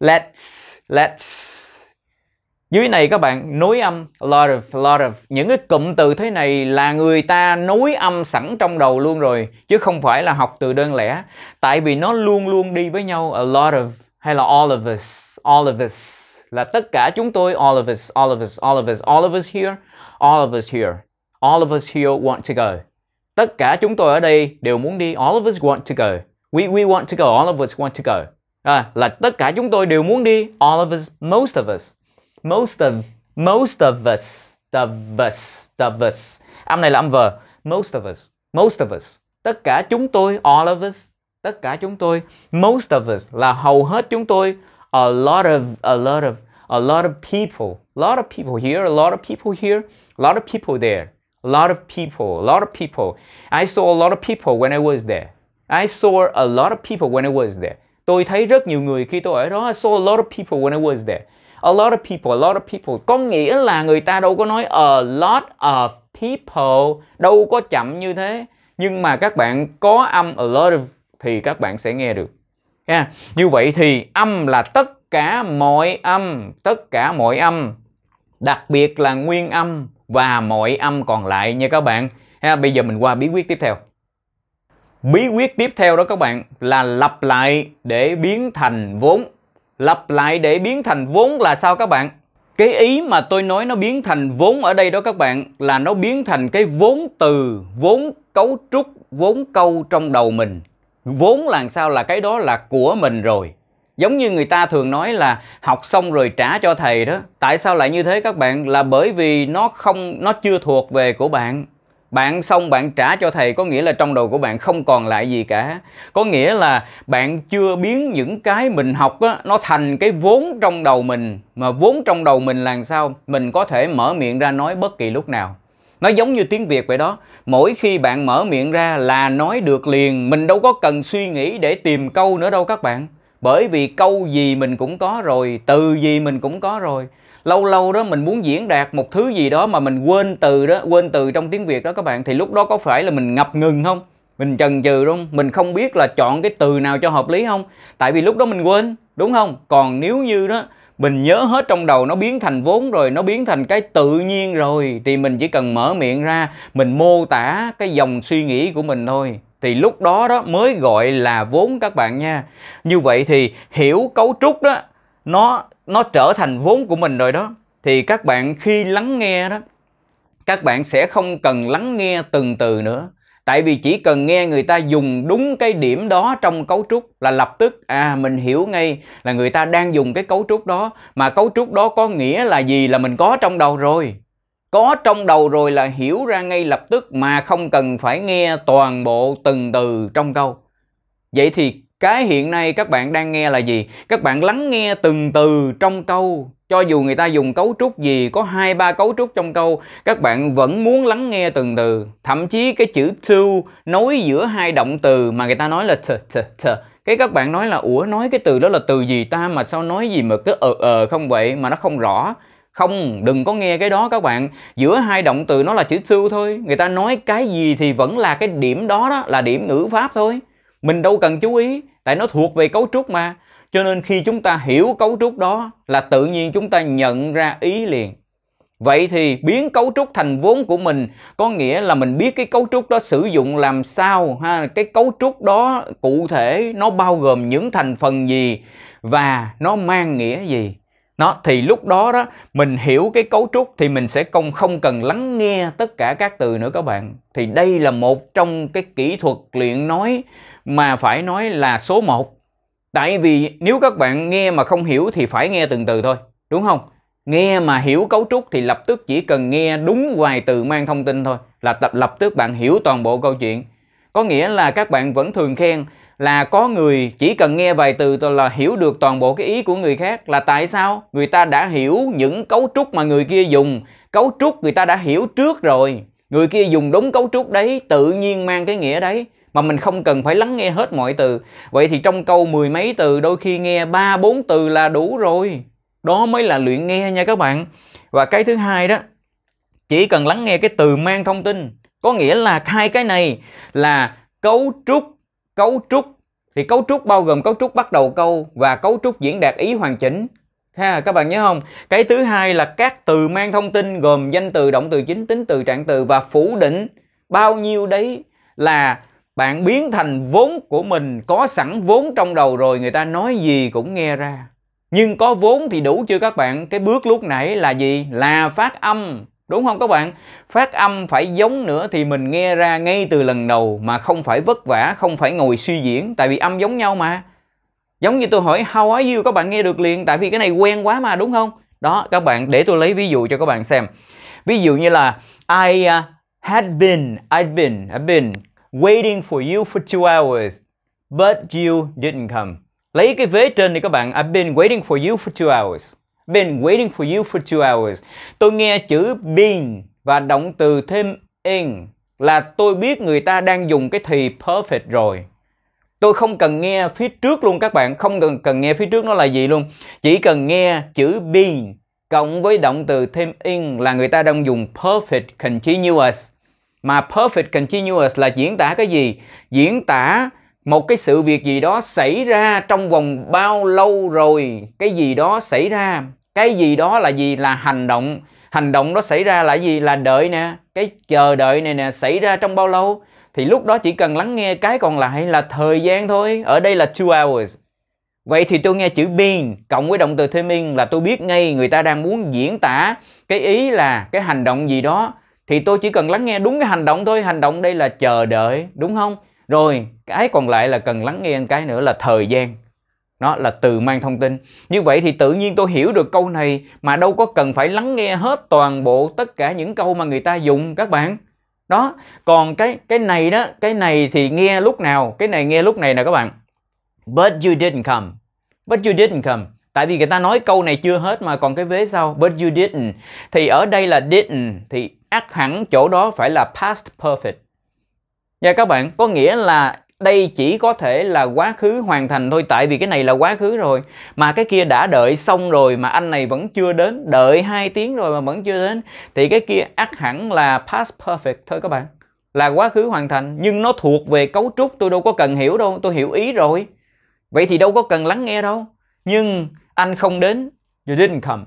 let's let's dưới này các bạn nối âm lot of lot of những cái cụm từ thế này là người ta nối âm sẵn trong đầu luôn rồi chứ không phải là học từ đơn lẻ tại vì nó luôn luôn đi với nhau a lot of hay là all of us all of us là tất cả chúng tôi all of us all of us all of us all of us here all of us here all of us here want to go tất cả chúng tôi ở đây đều muốn đi all of us want to go we we want to go all of us want to go à, là tất cả chúng tôi đều muốn đi all of us most of us most of most of us of us of us âm này là âm vờ. most of us most of us tất cả chúng tôi all of us tất cả chúng tôi most of us là hầu hết chúng tôi a lot of a lot of a lot of people a lot of people here a lot of people here a lot of people there a lot of people a lot of people I saw a lot of people when I was there I saw a lot of people when I was there tôi thấy rất nhiều người khi tôi ở đó I saw a lot of people when I was there a lot of people, a lot of people có nghĩa là người ta đâu có nói a lot of people, đâu có chậm như thế. Nhưng mà các bạn có âm a lot of thì các bạn sẽ nghe được. Yeah. Như vậy thì âm là tất cả mọi âm, tất cả mọi âm, đặc biệt là nguyên âm và mọi âm còn lại nha các bạn. Ha, bây giờ mình qua bí quyết tiếp theo. Bí quyết tiếp theo đó các bạn là lặp lại để biến thành vốn lặp lại để biến thành vốn là sao các bạn cái ý mà tôi nói nó biến thành vốn ở đây đó các bạn là nó biến thành cái vốn từ vốn cấu trúc vốn câu trong đầu mình vốn là sao là cái đó là của mình rồi giống như người ta thường nói là học xong rồi trả cho thầy đó tại sao lại như thế các bạn là bởi vì nó không nó chưa thuộc về của bạn bạn xong bạn trả cho thầy có nghĩa là trong đầu của bạn không còn lại gì cả có nghĩa là bạn chưa biến những cái mình học á, nó thành cái vốn trong đầu mình mà vốn trong đầu mình là sao mình có thể mở miệng ra nói bất kỳ lúc nào nó giống như tiếng việt vậy đó mỗi khi bạn mở miệng ra là nói được liền mình đâu có cần suy nghĩ để tìm câu nữa đâu các bạn bởi vì câu gì mình cũng có rồi từ gì mình cũng có rồi lâu lâu đó mình muốn diễn đạt một thứ gì đó mà mình quên từ đó quên từ trong tiếng việt đó các bạn thì lúc đó có phải là mình ngập ngừng không mình chần chừ đúng không mình không biết là chọn cái từ nào cho hợp lý không tại vì lúc đó mình quên đúng không còn nếu như đó mình nhớ hết trong đầu nó biến thành vốn rồi nó biến thành cái tự nhiên rồi thì mình chỉ cần mở miệng ra mình mô tả cái dòng suy nghĩ của mình thôi thì lúc đó đó mới gọi là vốn các bạn nha như vậy thì hiểu cấu trúc đó nó nó trở thành vốn của mình rồi đó thì các bạn khi lắng nghe đó các bạn sẽ không cần lắng nghe từng từ nữa tại vì chỉ cần nghe người ta dùng đúng cái điểm đó trong cấu trúc là lập tức à mình hiểu ngay là người ta đang dùng cái cấu trúc đó mà cấu trúc đó có nghĩa là gì là mình có trong đầu rồi có trong đầu rồi là hiểu ra ngay lập tức mà không cần phải nghe toàn bộ từng từ trong câu vậy thì cái hiện nay các bạn đang nghe là gì các bạn lắng nghe từng từ trong câu cho dù người ta dùng cấu trúc gì có hai ba cấu trúc trong câu các bạn vẫn muốn lắng nghe từng từ thậm chí cái chữ to nối giữa hai động từ mà người ta nói là t t t cái các bạn nói là ủa nói cái từ đó là từ gì ta mà sao nói gì mà cứ ờ ờ không vậy mà nó không rõ không đừng có nghe cái đó các bạn giữa hai động từ nó là chữ to thôi người ta nói cái gì thì vẫn là cái điểm đó đó là điểm ngữ pháp thôi mình đâu cần chú ý tại nó thuộc về cấu trúc mà cho nên khi chúng ta hiểu cấu trúc đó là tự nhiên chúng ta nhận ra ý liền vậy thì biến cấu trúc thành vốn của mình có nghĩa là mình biết cái cấu trúc đó sử dụng làm sao ha cái cấu trúc đó cụ thể nó bao gồm những thành phần gì và nó mang nghĩa gì nó thì lúc đó đó mình hiểu cái cấu trúc thì mình sẽ không không cần lắng nghe tất cả các từ nữa các bạn thì đây là một trong cái kỹ thuật luyện nói mà phải nói là số 1 tại vì nếu các bạn nghe mà không hiểu thì phải nghe từng từ thôi đúng không nghe mà hiểu cấu trúc thì lập tức chỉ cần nghe đúng vài từ mang thông tin thôi là tập lập tức bạn hiểu toàn bộ câu chuyện có nghĩa là các bạn vẫn thường khen là có người chỉ cần nghe vài từ là hiểu được toàn bộ cái ý của người khác là tại sao người ta đã hiểu những cấu trúc mà người kia dùng cấu trúc người ta đã hiểu trước rồi người kia dùng đúng cấu trúc đấy tự nhiên mang cái nghĩa đấy mà mình không cần phải lắng nghe hết mọi từ vậy thì trong câu mười mấy từ đôi khi nghe ba bốn từ là đủ rồi đó mới là luyện nghe nha các bạn và cái thứ hai đó chỉ cần lắng nghe cái từ mang thông tin có nghĩa là hai cái này là cấu trúc cấu trúc thì cấu trúc bao gồm cấu trúc bắt đầu câu và cấu trúc diễn đạt ý hoàn chỉnh ha các bạn nhớ không cái thứ hai là các từ mang thông tin gồm danh từ động từ chính tính từ trạng từ và phủ định bao nhiêu đấy là bạn biến thành vốn của mình có sẵn vốn trong đầu rồi người ta nói gì cũng nghe ra nhưng có vốn thì đủ chưa các bạn cái bước lúc nãy là gì là phát âm Đúng không các bạn? Phát âm phải giống nữa thì mình nghe ra ngay từ lần đầu mà không phải vất vả, không phải ngồi suy diễn tại vì âm giống nhau mà. Giống như tôi hỏi how are you các bạn nghe được liền tại vì cái này quen quá mà đúng không? Đó các bạn để tôi lấy ví dụ cho các bạn xem. Ví dụ như là I uh, had been, I'd been, I'd been waiting for you for two hours but you didn't come. Lấy cái vế trên thì các bạn. I've been waiting for you for two hours been waiting for you for two hours. Tôi nghe chữ been và động từ thêm in là tôi biết người ta đang dùng cái thì perfect rồi. Tôi không cần nghe phía trước luôn các bạn, không cần cần nghe phía trước nó là gì luôn. Chỉ cần nghe chữ been cộng với động từ thêm in là người ta đang dùng perfect continuous. Mà perfect continuous là diễn tả cái gì? Diễn tả một cái sự việc gì đó xảy ra trong vòng bao lâu rồi cái gì đó xảy ra cái gì đó là gì là hành động hành động đó xảy ra là gì là đợi nè cái chờ đợi này nè xảy ra trong bao lâu thì lúc đó chỉ cần lắng nghe cái còn lại là thời gian thôi ở đây là two hours Vậy thì tôi nghe chữ being cộng với động từ thêm in là tôi biết ngay người ta đang muốn diễn tả cái ý là cái hành động gì đó thì tôi chỉ cần lắng nghe đúng cái hành động thôi, hành động đây là chờ đợi, đúng không? Rồi, cái còn lại là cần lắng nghe cái nữa là thời gian nó là từ mang thông tin như vậy thì tự nhiên tôi hiểu được câu này mà đâu có cần phải lắng nghe hết toàn bộ tất cả những câu mà người ta dùng các bạn đó còn cái cái này đó cái này thì nghe lúc nào cái này nghe lúc này nè các bạn but you didn't come but you didn't come tại vì người ta nói câu này chưa hết mà còn cái vế sau but you didn't thì ở đây là didn't thì ắt hẳn chỗ đó phải là past perfect Dạ các bạn, có nghĩa là đây chỉ có thể là quá khứ hoàn thành thôi tại vì cái này là quá khứ rồi mà cái kia đã đợi xong rồi mà anh này vẫn chưa đến đợi 2 tiếng rồi mà vẫn chưa đến thì cái kia ắt hẳn là past perfect thôi các bạn là quá khứ hoàn thành nhưng nó thuộc về cấu trúc tôi đâu có cần hiểu đâu tôi hiểu ý rồi vậy thì đâu có cần lắng nghe đâu nhưng anh không đến you didn't come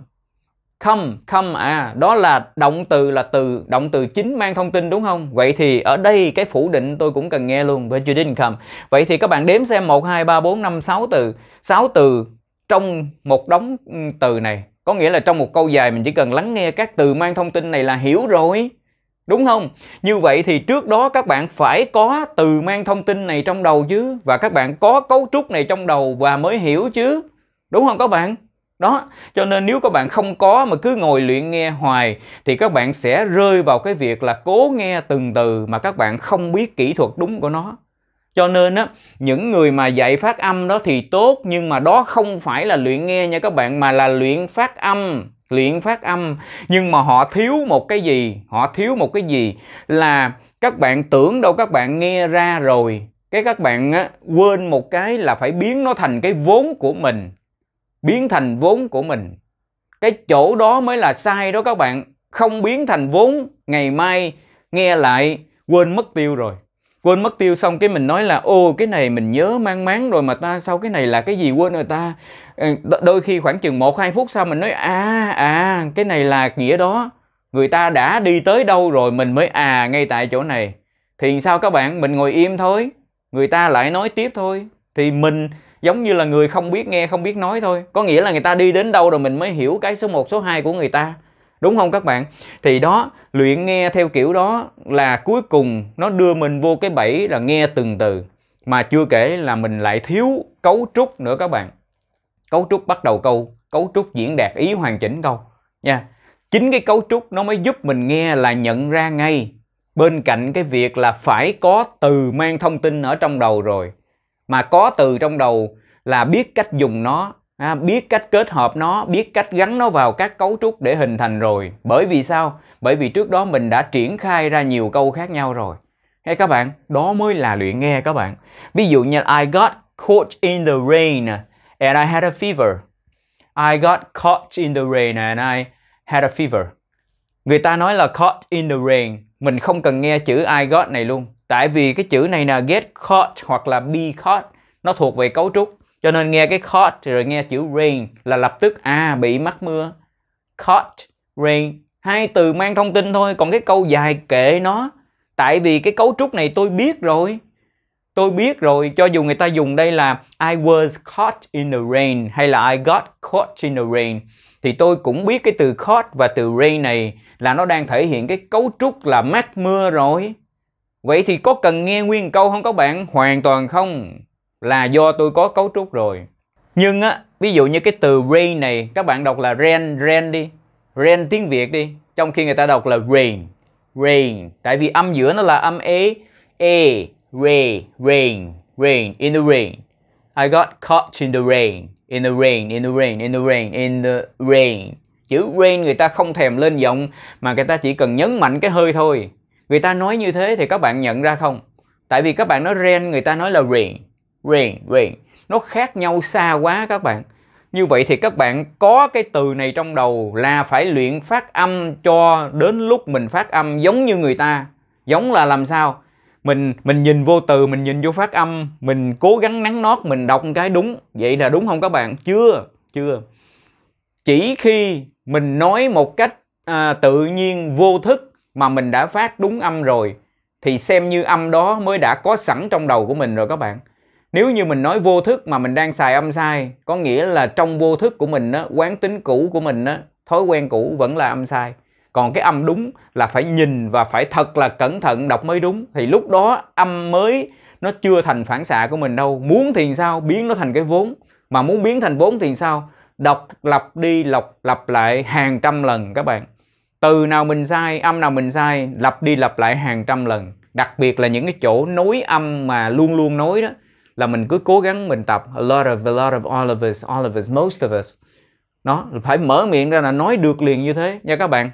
Come, come à, đó là động từ là từ động từ chính mang thông tin đúng không? Vậy thì ở đây cái phủ định tôi cũng cần nghe luôn với you didn't come. Vậy thì các bạn đếm xem 1 2 3 4 5 6 từ, 6 từ trong một đống từ này. Có nghĩa là trong một câu dài mình chỉ cần lắng nghe các từ mang thông tin này là hiểu rồi. Đúng không? Như vậy thì trước đó các bạn phải có từ mang thông tin này trong đầu chứ và các bạn có cấu trúc này trong đầu và mới hiểu chứ. Đúng không các bạn? đó cho nên nếu các bạn không có mà cứ ngồi luyện nghe hoài thì các bạn sẽ rơi vào cái việc là cố nghe từng từ mà các bạn không biết kỹ thuật đúng của nó cho nên á những người mà dạy phát âm đó thì tốt nhưng mà đó không phải là luyện nghe nha các bạn mà là luyện phát âm luyện phát âm nhưng mà họ thiếu một cái gì họ thiếu một cái gì là các bạn tưởng đâu các bạn nghe ra rồi cái các bạn á, quên một cái là phải biến nó thành cái vốn của mình biến thành vốn của mình cái chỗ đó mới là sai đó các bạn không biến thành vốn ngày mai nghe lại quên mất tiêu rồi quên mất tiêu xong cái mình nói là ô cái này mình nhớ mang máng rồi mà ta sau cái này là cái gì quên rồi ta ờ, đôi khi khoảng chừng một hai phút sau mình nói à à cái này là nghĩa đó người ta đã đi tới đâu rồi mình mới à ngay tại chỗ này thì sao các bạn mình ngồi im thôi người ta lại nói tiếp thôi thì mình giống như là người không biết nghe không biết nói thôi có nghĩa là người ta đi đến đâu rồi mình mới hiểu cái số 1 số 2 của người ta đúng không các bạn thì đó luyện nghe theo kiểu đó là cuối cùng nó đưa mình vô cái bẫy là nghe từng từ mà chưa kể là mình lại thiếu cấu trúc nữa các bạn cấu trúc bắt đầu câu cấu trúc diễn đạt ý hoàn chỉnh câu nha chính cái cấu trúc nó mới giúp mình nghe là nhận ra ngay bên cạnh cái việc là phải có từ mang thông tin ở trong đầu rồi mà có từ trong đầu là biết cách dùng nó à, biết cách kết hợp nó biết cách gắn nó vào các cấu trúc để hình thành rồi bởi vì sao bởi vì trước đó mình đã triển khai ra nhiều câu khác nhau rồi hay các bạn đó mới là luyện nghe các bạn ví dụ như I got caught in the rain and I had a fever I got caught in the rain and I had a fever người ta nói là caught in the rain mình không cần nghe chữ I got này luôn tại vì cái chữ này là get caught hoặc là be caught nó thuộc về cấu trúc cho nên nghe cái caught rồi nghe chữ rain là lập tức à bị mắc mưa caught rain hai từ mang thông tin thôi còn cái câu dài kệ nó tại vì cái cấu trúc này tôi biết rồi tôi biết rồi cho dù người ta dùng đây là I was caught in the rain hay là I got caught in the rain thì tôi cũng biết cái từ caught và từ rain này là nó đang thể hiện cái cấu trúc là mắc mưa rồi Vậy thì có cần nghe nguyên câu không các bạn? Hoàn toàn không. Là do tôi có cấu trúc rồi. Nhưng á, ví dụ như cái từ rain này, các bạn đọc là rain, rain đi. Rain tiếng Việt đi. Trong khi người ta đọc là rain. Rain. Tại vì âm giữa nó là âm E. E. Rain. Rain. Rain. In the rain. I got caught in the rain. In the rain. In the rain. In the rain. In the rain. Chữ rain người ta không thèm lên giọng mà người ta chỉ cần nhấn mạnh cái hơi thôi. Người ta nói như thế thì các bạn nhận ra không? Tại vì các bạn nói ren, người ta nói là riền, riền, riền. Nó khác nhau xa quá các bạn. Như vậy thì các bạn có cái từ này trong đầu là phải luyện phát âm cho đến lúc mình phát âm giống như người ta. Giống là làm sao? Mình mình nhìn vô từ, mình nhìn vô phát âm, mình cố gắng nắng nót, mình đọc cái đúng. Vậy là đúng không các bạn? Chưa, chưa. Chỉ khi mình nói một cách à, tự nhiên vô thức mà mình đã phát đúng âm rồi thì xem như âm đó mới đã có sẵn trong đầu của mình rồi các bạn. Nếu như mình nói vô thức mà mình đang xài âm sai, có nghĩa là trong vô thức của mình á, quán tính cũ của mình á, thói quen cũ vẫn là âm sai. Còn cái âm đúng là phải nhìn và phải thật là cẩn thận đọc mới đúng. Thì lúc đó âm mới nó chưa thành phản xạ của mình đâu. Muốn thì sao? Biến nó thành cái vốn. Mà muốn biến thành vốn thì sao? Đọc lặp đi lọc lặp lại hàng trăm lần các bạn từ nào mình sai âm nào mình sai lặp đi lặp lại hàng trăm lần đặc biệt là những cái chỗ nối âm mà luôn luôn nối đó là mình cứ cố gắng mình tập a lot of a lot of all of us all of us most of us nó phải mở miệng ra là nói được liền như thế nha các bạn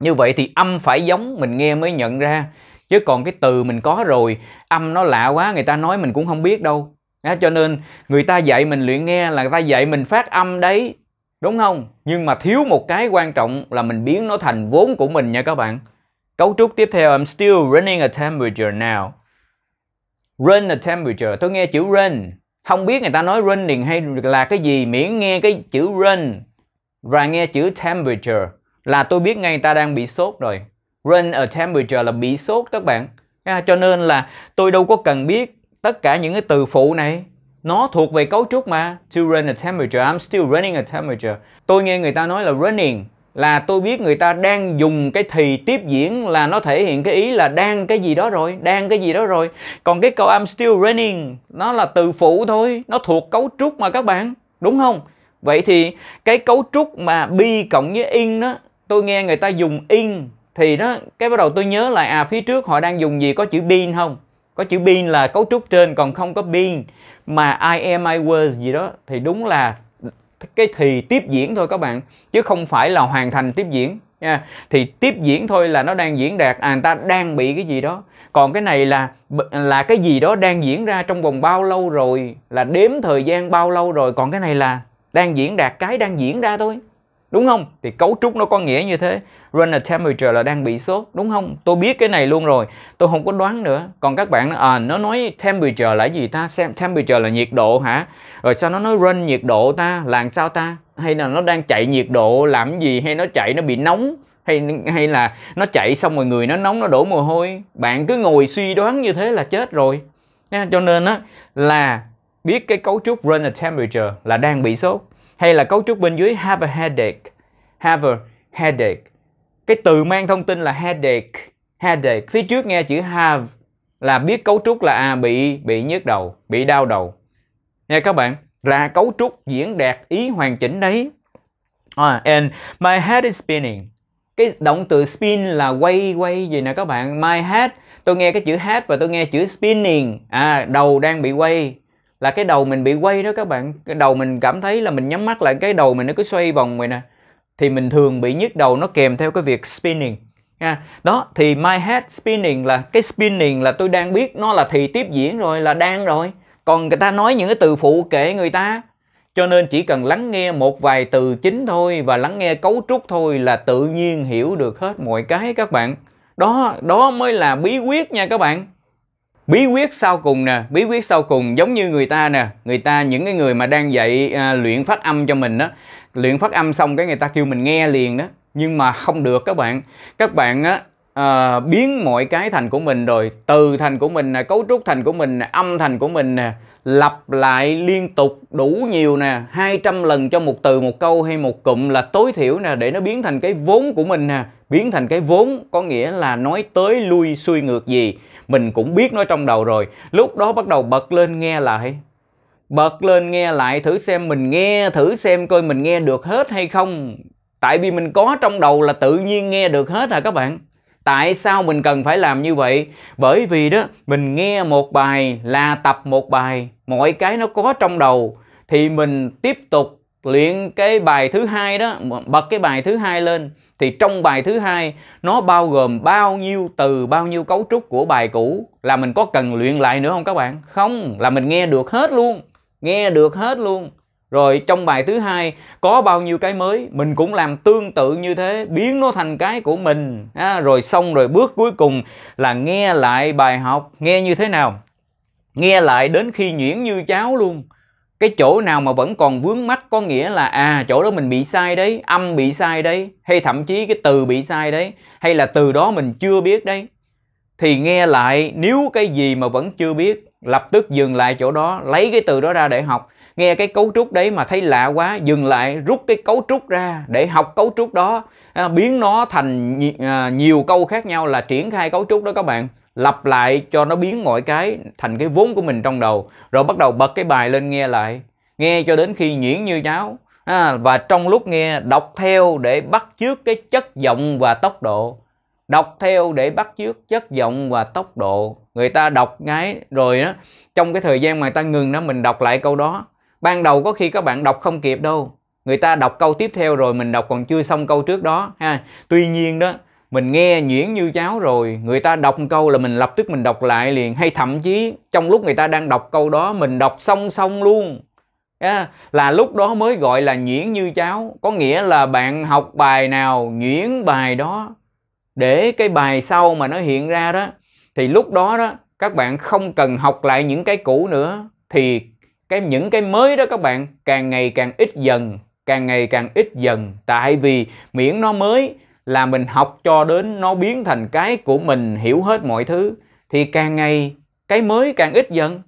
như vậy thì âm phải giống mình nghe mới nhận ra chứ còn cái từ mình có rồi âm nó lạ quá người ta nói mình cũng không biết đâu đó, cho nên người ta dạy mình luyện nghe là người ta dạy mình phát âm đấy đúng không nhưng mà thiếu một cái quan trọng là mình biến nó thành vốn của mình nha các bạn cấu trúc tiếp theo I'm still running a temperature now run a temperature tôi nghe chữ run không biết người ta nói running hay là cái gì miễn nghe cái chữ run và nghe chữ temperature là tôi biết ngay người ta đang bị sốt rồi run a temperature là bị sốt các bạn à, cho nên là tôi đâu có cần biết tất cả những cái từ phụ này nó thuộc về cấu trúc mà to run a temperature I'm still running a temperature tôi nghe người ta nói là running là tôi biết người ta đang dùng cái thì tiếp diễn là nó thể hiện cái ý là đang cái gì đó rồi đang cái gì đó rồi còn cái câu I'm still running nó là từ phụ thôi nó thuộc cấu trúc mà các bạn đúng không vậy thì cái cấu trúc mà be cộng với in đó tôi nghe người ta dùng in thì nó cái bắt đầu tôi nhớ lại à phía trước họ đang dùng gì có chữ be không có chữ been là cấu trúc trên còn không có been mà I am I was gì đó thì đúng là cái thì tiếp diễn thôi các bạn chứ không phải là hoàn thành tiếp diễn nha thì tiếp diễn thôi là nó đang diễn đạt à người ta đang bị cái gì đó còn cái này là là cái gì đó đang diễn ra trong vòng bao lâu rồi là đếm thời gian bao lâu rồi còn cái này là đang diễn đạt cái đang diễn ra thôi đúng không thì cấu trúc nó có nghĩa như thế runner temperature là đang bị sốt đúng không tôi biết cái này luôn rồi tôi không có đoán nữa còn các bạn à nó nói temperature là gì ta xem temperature là nhiệt độ hả rồi sao nó nói run nhiệt độ ta làm sao ta hay là nó đang chạy nhiệt độ làm gì hay nó chạy nó bị nóng hay hay là nó chạy xong rồi người nó nóng nó đổ mồ hôi bạn cứ ngồi suy đoán như thế là chết rồi cho nên á là biết cái cấu trúc runner temperature là đang bị sốt hay là cấu trúc bên dưới have a headache have a headache cái từ mang thông tin là headache headache phía trước nghe chữ have là biết cấu trúc là à bị bị nhức đầu bị đau đầu nghe các bạn ra cấu trúc diễn đạt ý hoàn chỉnh đấy à, and my head is spinning cái động từ spin là quay quay gì nè các bạn my head tôi nghe cái chữ head và tôi nghe chữ spinning à đầu đang bị quay là cái đầu mình bị quay đó các bạn cái đầu mình cảm thấy là mình nhắm mắt lại cái đầu mình nó cứ xoay vòng vậy nè thì mình thường bị nhức đầu nó kèm theo cái việc spinning nha đó thì my head spinning là cái spinning là tôi đang biết nó là thì tiếp diễn rồi là đang rồi còn người ta nói những cái từ phụ kể người ta cho nên chỉ cần lắng nghe một vài từ chính thôi và lắng nghe cấu trúc thôi là tự nhiên hiểu được hết mọi cái các bạn đó đó mới là bí quyết nha các bạn bí quyết sau cùng nè bí quyết sau cùng giống như người ta nè người ta những cái người mà đang dạy à, luyện phát âm cho mình đó luyện phát âm xong cái người ta kêu mình nghe liền đó nhưng mà không được các bạn các bạn á à, biến mọi cái thành của mình rồi từ thành của mình nè cấu trúc thành của mình nè âm thành của mình nè lặp lại liên tục đủ nhiều nè 200 lần cho một từ một câu hay một cụm là tối thiểu nè để nó biến thành cái vốn của mình nè biến thành cái vốn có nghĩa là nói tới lui xuôi ngược gì mình cũng biết nó trong đầu rồi lúc đó bắt đầu bật lên nghe lại bật lên nghe lại thử xem mình nghe thử xem coi mình nghe được hết hay không tại vì mình có trong đầu là tự nhiên nghe được hết à các bạn tại sao mình cần phải làm như vậy bởi vì đó mình nghe một bài là tập một bài mọi cái nó có trong đầu thì mình tiếp tục luyện cái bài thứ hai đó bật cái bài thứ hai lên thì trong bài thứ hai nó bao gồm bao nhiêu từ bao nhiêu cấu trúc của bài cũ là mình có cần luyện lại nữa không các bạn không là mình nghe được hết luôn nghe được hết luôn rồi trong bài thứ hai có bao nhiêu cái mới mình cũng làm tương tự như thế biến nó thành cái của mình à, rồi xong rồi bước cuối cùng là nghe lại bài học nghe như thế nào nghe lại đến khi nhuyễn như cháo luôn cái chỗ nào mà vẫn còn vướng mắt có nghĩa là à chỗ đó mình bị sai đấy âm bị sai đấy hay thậm chí cái từ bị sai đấy hay là từ đó mình chưa biết đấy thì nghe lại nếu cái gì mà vẫn chưa biết lập tức dừng lại chỗ đó lấy cái từ đó ra để học nghe cái cấu trúc đấy mà thấy lạ quá dừng lại rút cái cấu trúc ra để học cấu trúc đó à, biến nó thành à, nhiều câu khác nhau là triển khai cấu trúc đó các bạn lặp lại cho nó biến mọi cái thành cái vốn của mình trong đầu rồi bắt đầu bật cái bài lên nghe lại nghe cho đến khi nhuyễn như cháo à, và trong lúc nghe đọc theo để bắt chước cái chất giọng và tốc độ đọc theo để bắt chước chất giọng và tốc độ người ta đọc cái rồi đó trong cái thời gian mà ta ngừng đó mình đọc lại câu đó ban đầu có khi các bạn đọc không kịp đâu người ta đọc câu tiếp theo rồi mình đọc còn chưa xong câu trước đó ha tuy nhiên đó mình nghe nhuyễn như cháo rồi người ta đọc một câu là mình lập tức mình đọc lại liền hay thậm chí trong lúc người ta đang đọc câu đó mình đọc song song luôn yeah. là lúc đó mới gọi là nhuyễn như cháo có nghĩa là bạn học bài nào nhuyễn bài đó để cái bài sau mà nó hiện ra đó thì lúc đó đó các bạn không cần học lại những cái cũ nữa thì cái những cái mới đó các bạn càng ngày càng ít dần càng ngày càng ít dần tại vì miễn nó mới là mình học cho đến nó biến thành cái của mình hiểu hết mọi thứ thì càng ngày cái mới càng ít dần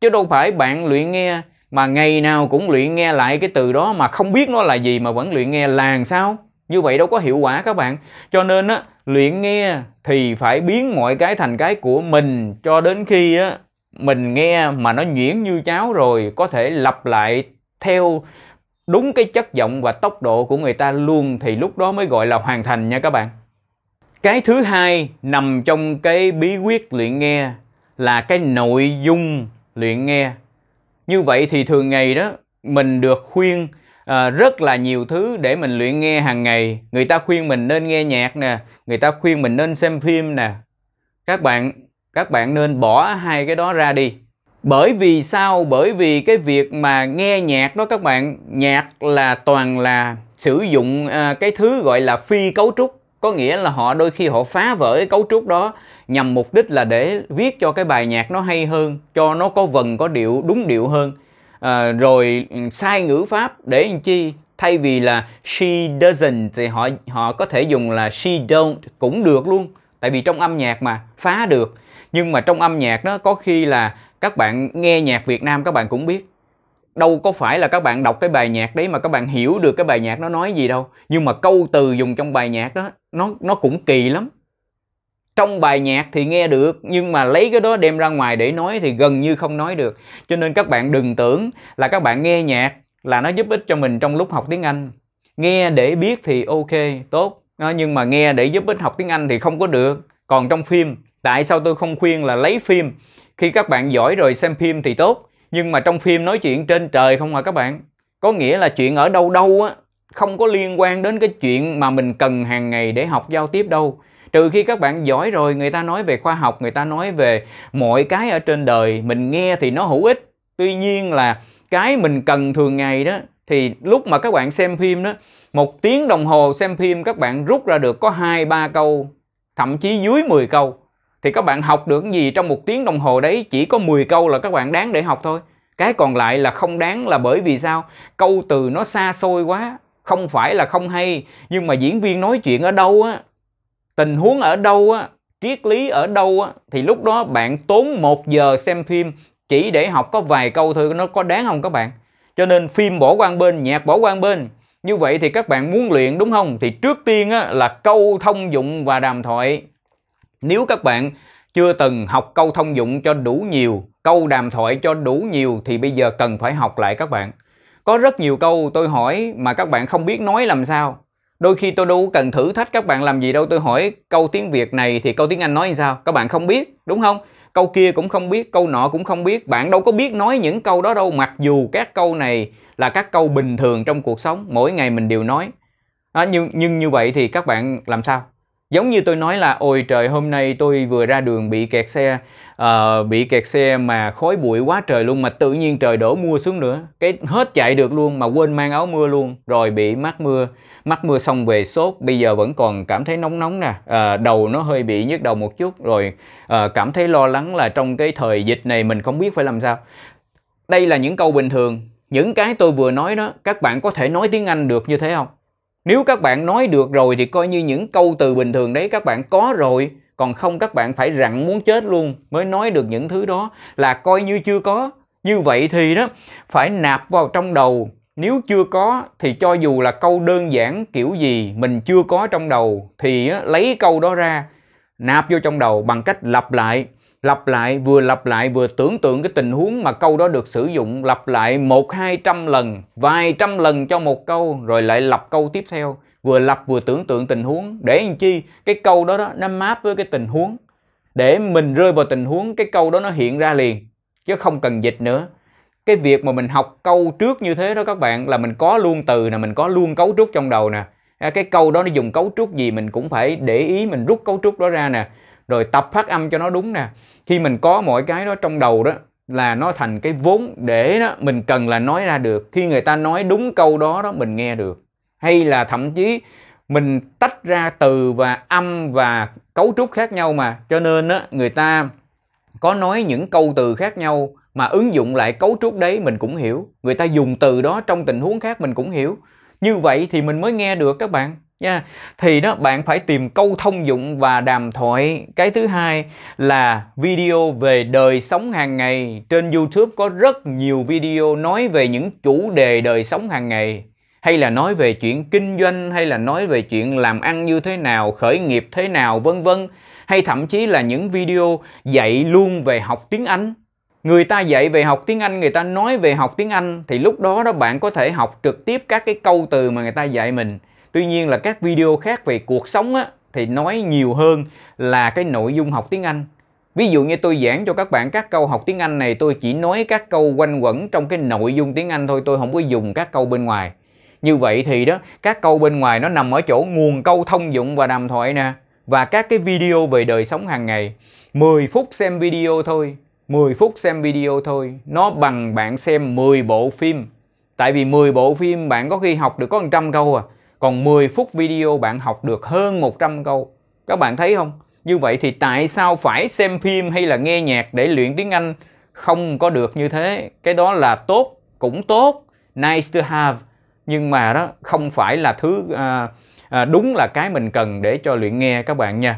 chứ đâu phải bạn luyện nghe mà ngày nào cũng luyện nghe lại cái từ đó mà không biết nó là gì mà vẫn luyện nghe là sao như vậy đâu có hiệu quả các bạn cho nên á luyện nghe thì phải biến mọi cái thành cái của mình cho đến khi á mình nghe mà nó nhuyễn như cháo rồi có thể lặp lại theo đúng cái chất giọng và tốc độ của người ta luôn thì lúc đó mới gọi là hoàn thành nha các bạn cái thứ hai nằm trong cái bí quyết luyện nghe là cái nội dung luyện nghe như vậy thì thường ngày đó mình được khuyên à, rất là nhiều thứ để mình luyện nghe hàng ngày người ta khuyên mình nên nghe nhạc nè người ta khuyên mình nên xem phim nè các bạn các bạn nên bỏ hai cái đó ra đi bởi vì sao bởi vì cái việc mà nghe nhạc đó các bạn nhạc là toàn là sử dụng à, cái thứ gọi là phi cấu trúc có nghĩa là họ đôi khi họ phá vỡ cái cấu trúc đó nhằm mục đích là để viết cho cái bài nhạc nó hay hơn cho nó có vần có điệu đúng điệu hơn à, rồi ừ, sai ngữ pháp để làm chi thay vì là she doesn't thì họ họ có thể dùng là she don't cũng được luôn tại vì trong âm nhạc mà phá được nhưng mà trong âm nhạc nó có khi là các bạn nghe nhạc Việt Nam các bạn cũng biết đâu có phải là các bạn đọc cái bài nhạc đấy mà các bạn hiểu được cái bài nhạc nó nói gì đâu nhưng mà câu từ dùng trong bài nhạc đó nó nó cũng kỳ lắm trong bài nhạc thì nghe được nhưng mà lấy cái đó đem ra ngoài để nói thì gần như không nói được cho nên các bạn đừng tưởng là các bạn nghe nhạc là nó giúp ích cho mình trong lúc học tiếng Anh nghe để biết thì ok tốt nhưng mà nghe để giúp ích học tiếng Anh thì không có được còn trong phim Tại sao tôi không khuyên là lấy phim? Khi các bạn giỏi rồi xem phim thì tốt, nhưng mà trong phim nói chuyện trên trời không à các bạn? Có nghĩa là chuyện ở đâu đâu á, không có liên quan đến cái chuyện mà mình cần hàng ngày để học giao tiếp đâu. Trừ khi các bạn giỏi rồi, người ta nói về khoa học, người ta nói về mọi cái ở trên đời, mình nghe thì nó hữu ích. Tuy nhiên là cái mình cần thường ngày đó thì lúc mà các bạn xem phim đó, một tiếng đồng hồ xem phim các bạn rút ra được có hai ba câu, thậm chí dưới 10 câu thì các bạn học được gì trong một tiếng đồng hồ đấy chỉ có 10 câu là các bạn đáng để học thôi cái còn lại là không đáng là bởi vì sao câu từ nó xa xôi quá không phải là không hay nhưng mà diễn viên nói chuyện ở đâu á tình huống ở đâu á triết lý ở đâu á thì lúc đó bạn tốn một giờ xem phim chỉ để học có vài câu thôi nó có đáng không các bạn cho nên phim bỏ quan bên nhạc bỏ quan bên như vậy thì các bạn muốn luyện đúng không thì trước tiên á, là câu thông dụng và đàm thoại nếu các bạn chưa từng học câu thông dụng cho đủ nhiều, câu đàm thoại cho đủ nhiều thì bây giờ cần phải học lại các bạn. Có rất nhiều câu tôi hỏi mà các bạn không biết nói làm sao. Đôi khi tôi đâu cần thử thách các bạn làm gì đâu, tôi hỏi câu tiếng Việt này thì câu tiếng Anh nói sao, các bạn không biết, đúng không? Câu kia cũng không biết, câu nọ cũng không biết, bạn đâu có biết nói những câu đó đâu mặc dù các câu này là các câu bình thường trong cuộc sống, mỗi ngày mình đều nói. À, nhưng nhưng như vậy thì các bạn làm sao? giống như tôi nói là ôi trời hôm nay tôi vừa ra đường bị kẹt xe uh, bị kẹt xe mà khói bụi quá trời luôn mà tự nhiên trời đổ mưa xuống nữa cái hết chạy được luôn mà quên mang áo mưa luôn rồi bị mắc mưa mắc mưa xong về sốt bây giờ vẫn còn cảm thấy nóng nóng nè uh, đầu nó hơi bị nhức đầu một chút rồi uh, cảm thấy lo lắng là trong cái thời dịch này mình không biết phải làm sao đây là những câu bình thường những cái tôi vừa nói đó các bạn có thể nói tiếng anh được như thế không nếu các bạn nói được rồi thì coi như những câu từ bình thường đấy các bạn có rồi, còn không các bạn phải rặn muốn chết luôn mới nói được những thứ đó là coi như chưa có. Như vậy thì đó phải nạp vào trong đầu nếu chưa có thì cho dù là câu đơn giản kiểu gì mình chưa có trong đầu thì lấy câu đó ra nạp vô trong đầu bằng cách lặp lại lặp lại vừa lặp lại vừa tưởng tượng cái tình huống mà câu đó được sử dụng lặp lại một hai trăm lần vài trăm lần cho một câu rồi lại lặp câu tiếp theo vừa lặp vừa tưởng tượng tình huống để làm chi cái câu đó, đó nó map với cái tình huống để mình rơi vào tình huống cái câu đó nó hiện ra liền chứ không cần dịch nữa cái việc mà mình học câu trước như thế đó các bạn là mình có luôn từ nè mình có luôn cấu trúc trong đầu nè à, cái câu đó nó dùng cấu trúc gì mình cũng phải để ý mình rút cấu trúc đó ra nè rồi tập phát âm cho nó đúng nè khi mình có mỗi cái đó trong đầu đó là nó thành cái vốn để đó mình cần là nói ra được khi người ta nói đúng câu đó đó mình nghe được hay là thậm chí mình tách ra từ và âm và cấu trúc khác nhau mà cho nên á, người ta có nói những câu từ khác nhau mà ứng dụng lại cấu trúc đấy mình cũng hiểu người ta dùng từ đó trong tình huống khác mình cũng hiểu như vậy thì mình mới nghe được các bạn nha thì đó bạn phải tìm câu thông dụng và đàm thoại cái thứ hai là video về đời sống hàng ngày trên youtube có rất nhiều video nói về những chủ đề đời sống hàng ngày hay là nói về chuyện kinh doanh hay là nói về chuyện làm ăn như thế nào khởi nghiệp thế nào vân vân hay thậm chí là những video dạy luôn về học tiếng anh người ta dạy về học tiếng Anh, người ta nói về học tiếng Anh thì lúc đó đó bạn có thể học trực tiếp các cái câu từ mà người ta dạy mình tuy nhiên là các video khác về cuộc sống á, thì nói nhiều hơn là cái nội dung học tiếng Anh ví dụ như tôi giảng cho các bạn các câu học tiếng Anh này tôi chỉ nói các câu quanh quẩn trong cái nội dung tiếng Anh thôi tôi không có dùng các câu bên ngoài như vậy thì đó các câu bên ngoài nó nằm ở chỗ nguồn câu thông dụng và đàm thoại nè và các cái video về đời sống hàng ngày 10 phút xem video thôi 10 phút xem video thôi nó bằng bạn xem 10 bộ phim tại vì 10 bộ phim bạn có khi học được có 100 câu à còn 10 phút video bạn học được hơn 100 câu. Các bạn thấy không? Như vậy thì tại sao phải xem phim hay là nghe nhạc để luyện tiếng Anh không có được như thế? Cái đó là tốt, cũng tốt, nice to have nhưng mà đó không phải là thứ à, à, đúng là cái mình cần để cho luyện nghe các bạn nha.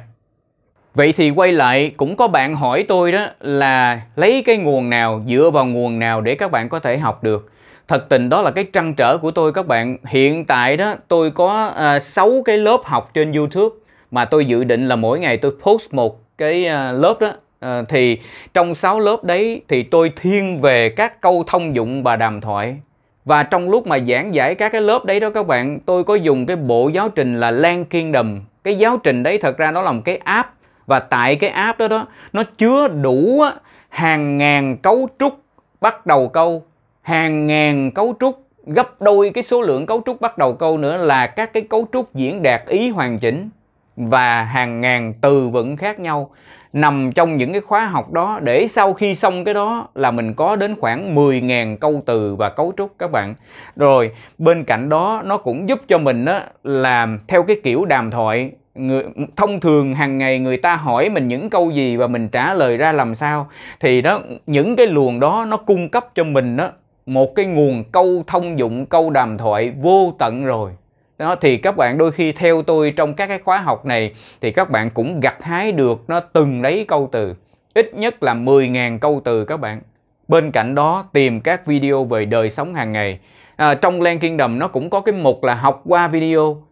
Vậy thì quay lại cũng có bạn hỏi tôi đó là lấy cái nguồn nào dựa vào nguồn nào để các bạn có thể học được thật tình đó là cái trăn trở của tôi các bạn hiện tại đó tôi có à, 6 cái lớp học trên YouTube mà tôi dự định là mỗi ngày tôi post một cái à, lớp đó à, thì trong 6 lớp đấy thì tôi thiên về các câu thông dụng và đàm thoại và trong lúc mà giảng giải các cái lớp đấy đó các bạn tôi có dùng cái bộ giáo trình là Lan Kiên Đầm cái giáo trình đấy thật ra nó là một cái app và tại cái app đó đó nó chứa đủ hàng ngàn cấu trúc bắt đầu câu hàng ngàn cấu trúc gấp đôi cái số lượng cấu trúc bắt đầu câu nữa là các cái cấu trúc diễn đạt ý hoàn chỉnh và hàng ngàn từ vựng khác nhau nằm trong những cái khóa học đó để sau khi xong cái đó là mình có đến khoảng 10.000 câu từ và cấu trúc các bạn. Rồi, bên cạnh đó nó cũng giúp cho mình đó làm theo cái kiểu đàm thoại người thông thường hàng ngày người ta hỏi mình những câu gì và mình trả lời ra làm sao thì đó những cái luồng đó nó cung cấp cho mình đó một cái nguồn câu thông dụng câu đàm thoại vô tận rồi đó thì các bạn đôi khi theo tôi trong các cái khóa học này thì các bạn cũng gặt hái được nó từng đấy câu từ ít nhất là 10.000 câu từ các bạn bên cạnh đó tìm các video về đời sống hàng ngày à, trong Land Đầm nó cũng có cái mục là học qua video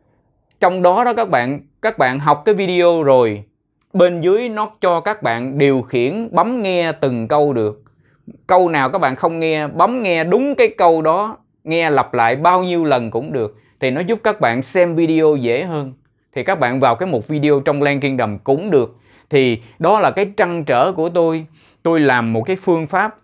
trong đó đó các bạn các bạn học cái video rồi bên dưới nó cho các bạn điều khiển bấm nghe từng câu được câu nào các bạn không nghe bấm nghe đúng cái câu đó nghe lặp lại bao nhiêu lần cũng được thì nó giúp các bạn xem video dễ hơn thì các bạn vào cái mục video trong Land Kingdom cũng được thì đó là cái trăn trở của tôi tôi làm một cái phương pháp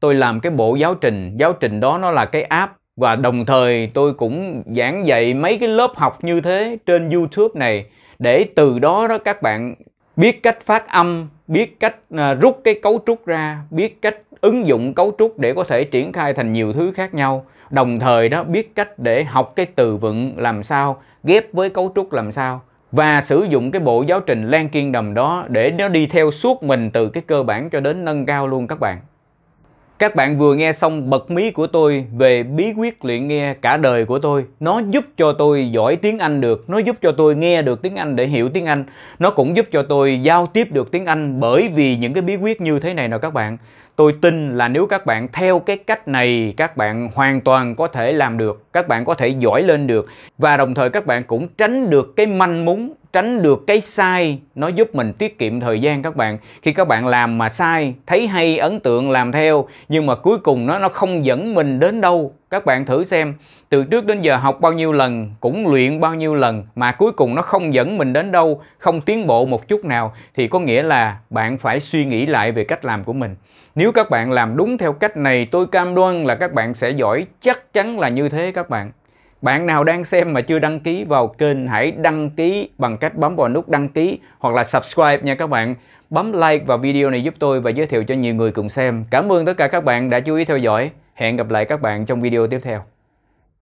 tôi làm cái bộ giáo trình giáo trình đó nó là cái app và đồng thời tôi cũng giảng dạy mấy cái lớp học như thế trên YouTube này để từ đó đó các bạn biết cách phát âm biết cách à, rút cái cấu trúc ra biết cách ứng dụng cấu trúc để có thể triển khai thành nhiều thứ khác nhau đồng thời đó biết cách để học cái từ vựng làm sao ghép với cấu trúc làm sao và sử dụng cái bộ giáo trình Lan Kiên Đầm đó để nó đi theo suốt mình từ cái cơ bản cho đến nâng cao luôn các bạn. Các bạn vừa nghe xong bật mí của tôi về bí quyết luyện nghe cả đời của tôi. Nó giúp cho tôi giỏi tiếng Anh được, nó giúp cho tôi nghe được tiếng Anh để hiểu tiếng Anh. Nó cũng giúp cho tôi giao tiếp được tiếng Anh bởi vì những cái bí quyết như thế này nào các bạn. Tôi tin là nếu các bạn theo cái cách này, các bạn hoàn toàn có thể làm được, các bạn có thể giỏi lên được và đồng thời các bạn cũng tránh được cái manh mún tránh được cái sai nó giúp mình tiết kiệm thời gian các bạn khi các bạn làm mà sai thấy hay ấn tượng làm theo nhưng mà cuối cùng nó nó không dẫn mình đến đâu các bạn thử xem từ trước đến giờ học bao nhiêu lần cũng luyện bao nhiêu lần mà cuối cùng nó không dẫn mình đến đâu không tiến bộ một chút nào thì có nghĩa là bạn phải suy nghĩ lại về cách làm của mình nếu các bạn làm đúng theo cách này tôi cam đoan là các bạn sẽ giỏi chắc chắn là như thế các bạn bạn nào đang xem mà chưa đăng ký vào kênh hãy đăng ký bằng cách bấm vào nút đăng ký hoặc là subscribe nha các bạn. Bấm like vào video này giúp tôi và giới thiệu cho nhiều người cùng xem. Cảm ơn tất cả các bạn đã chú ý theo dõi. Hẹn gặp lại các bạn trong video tiếp theo.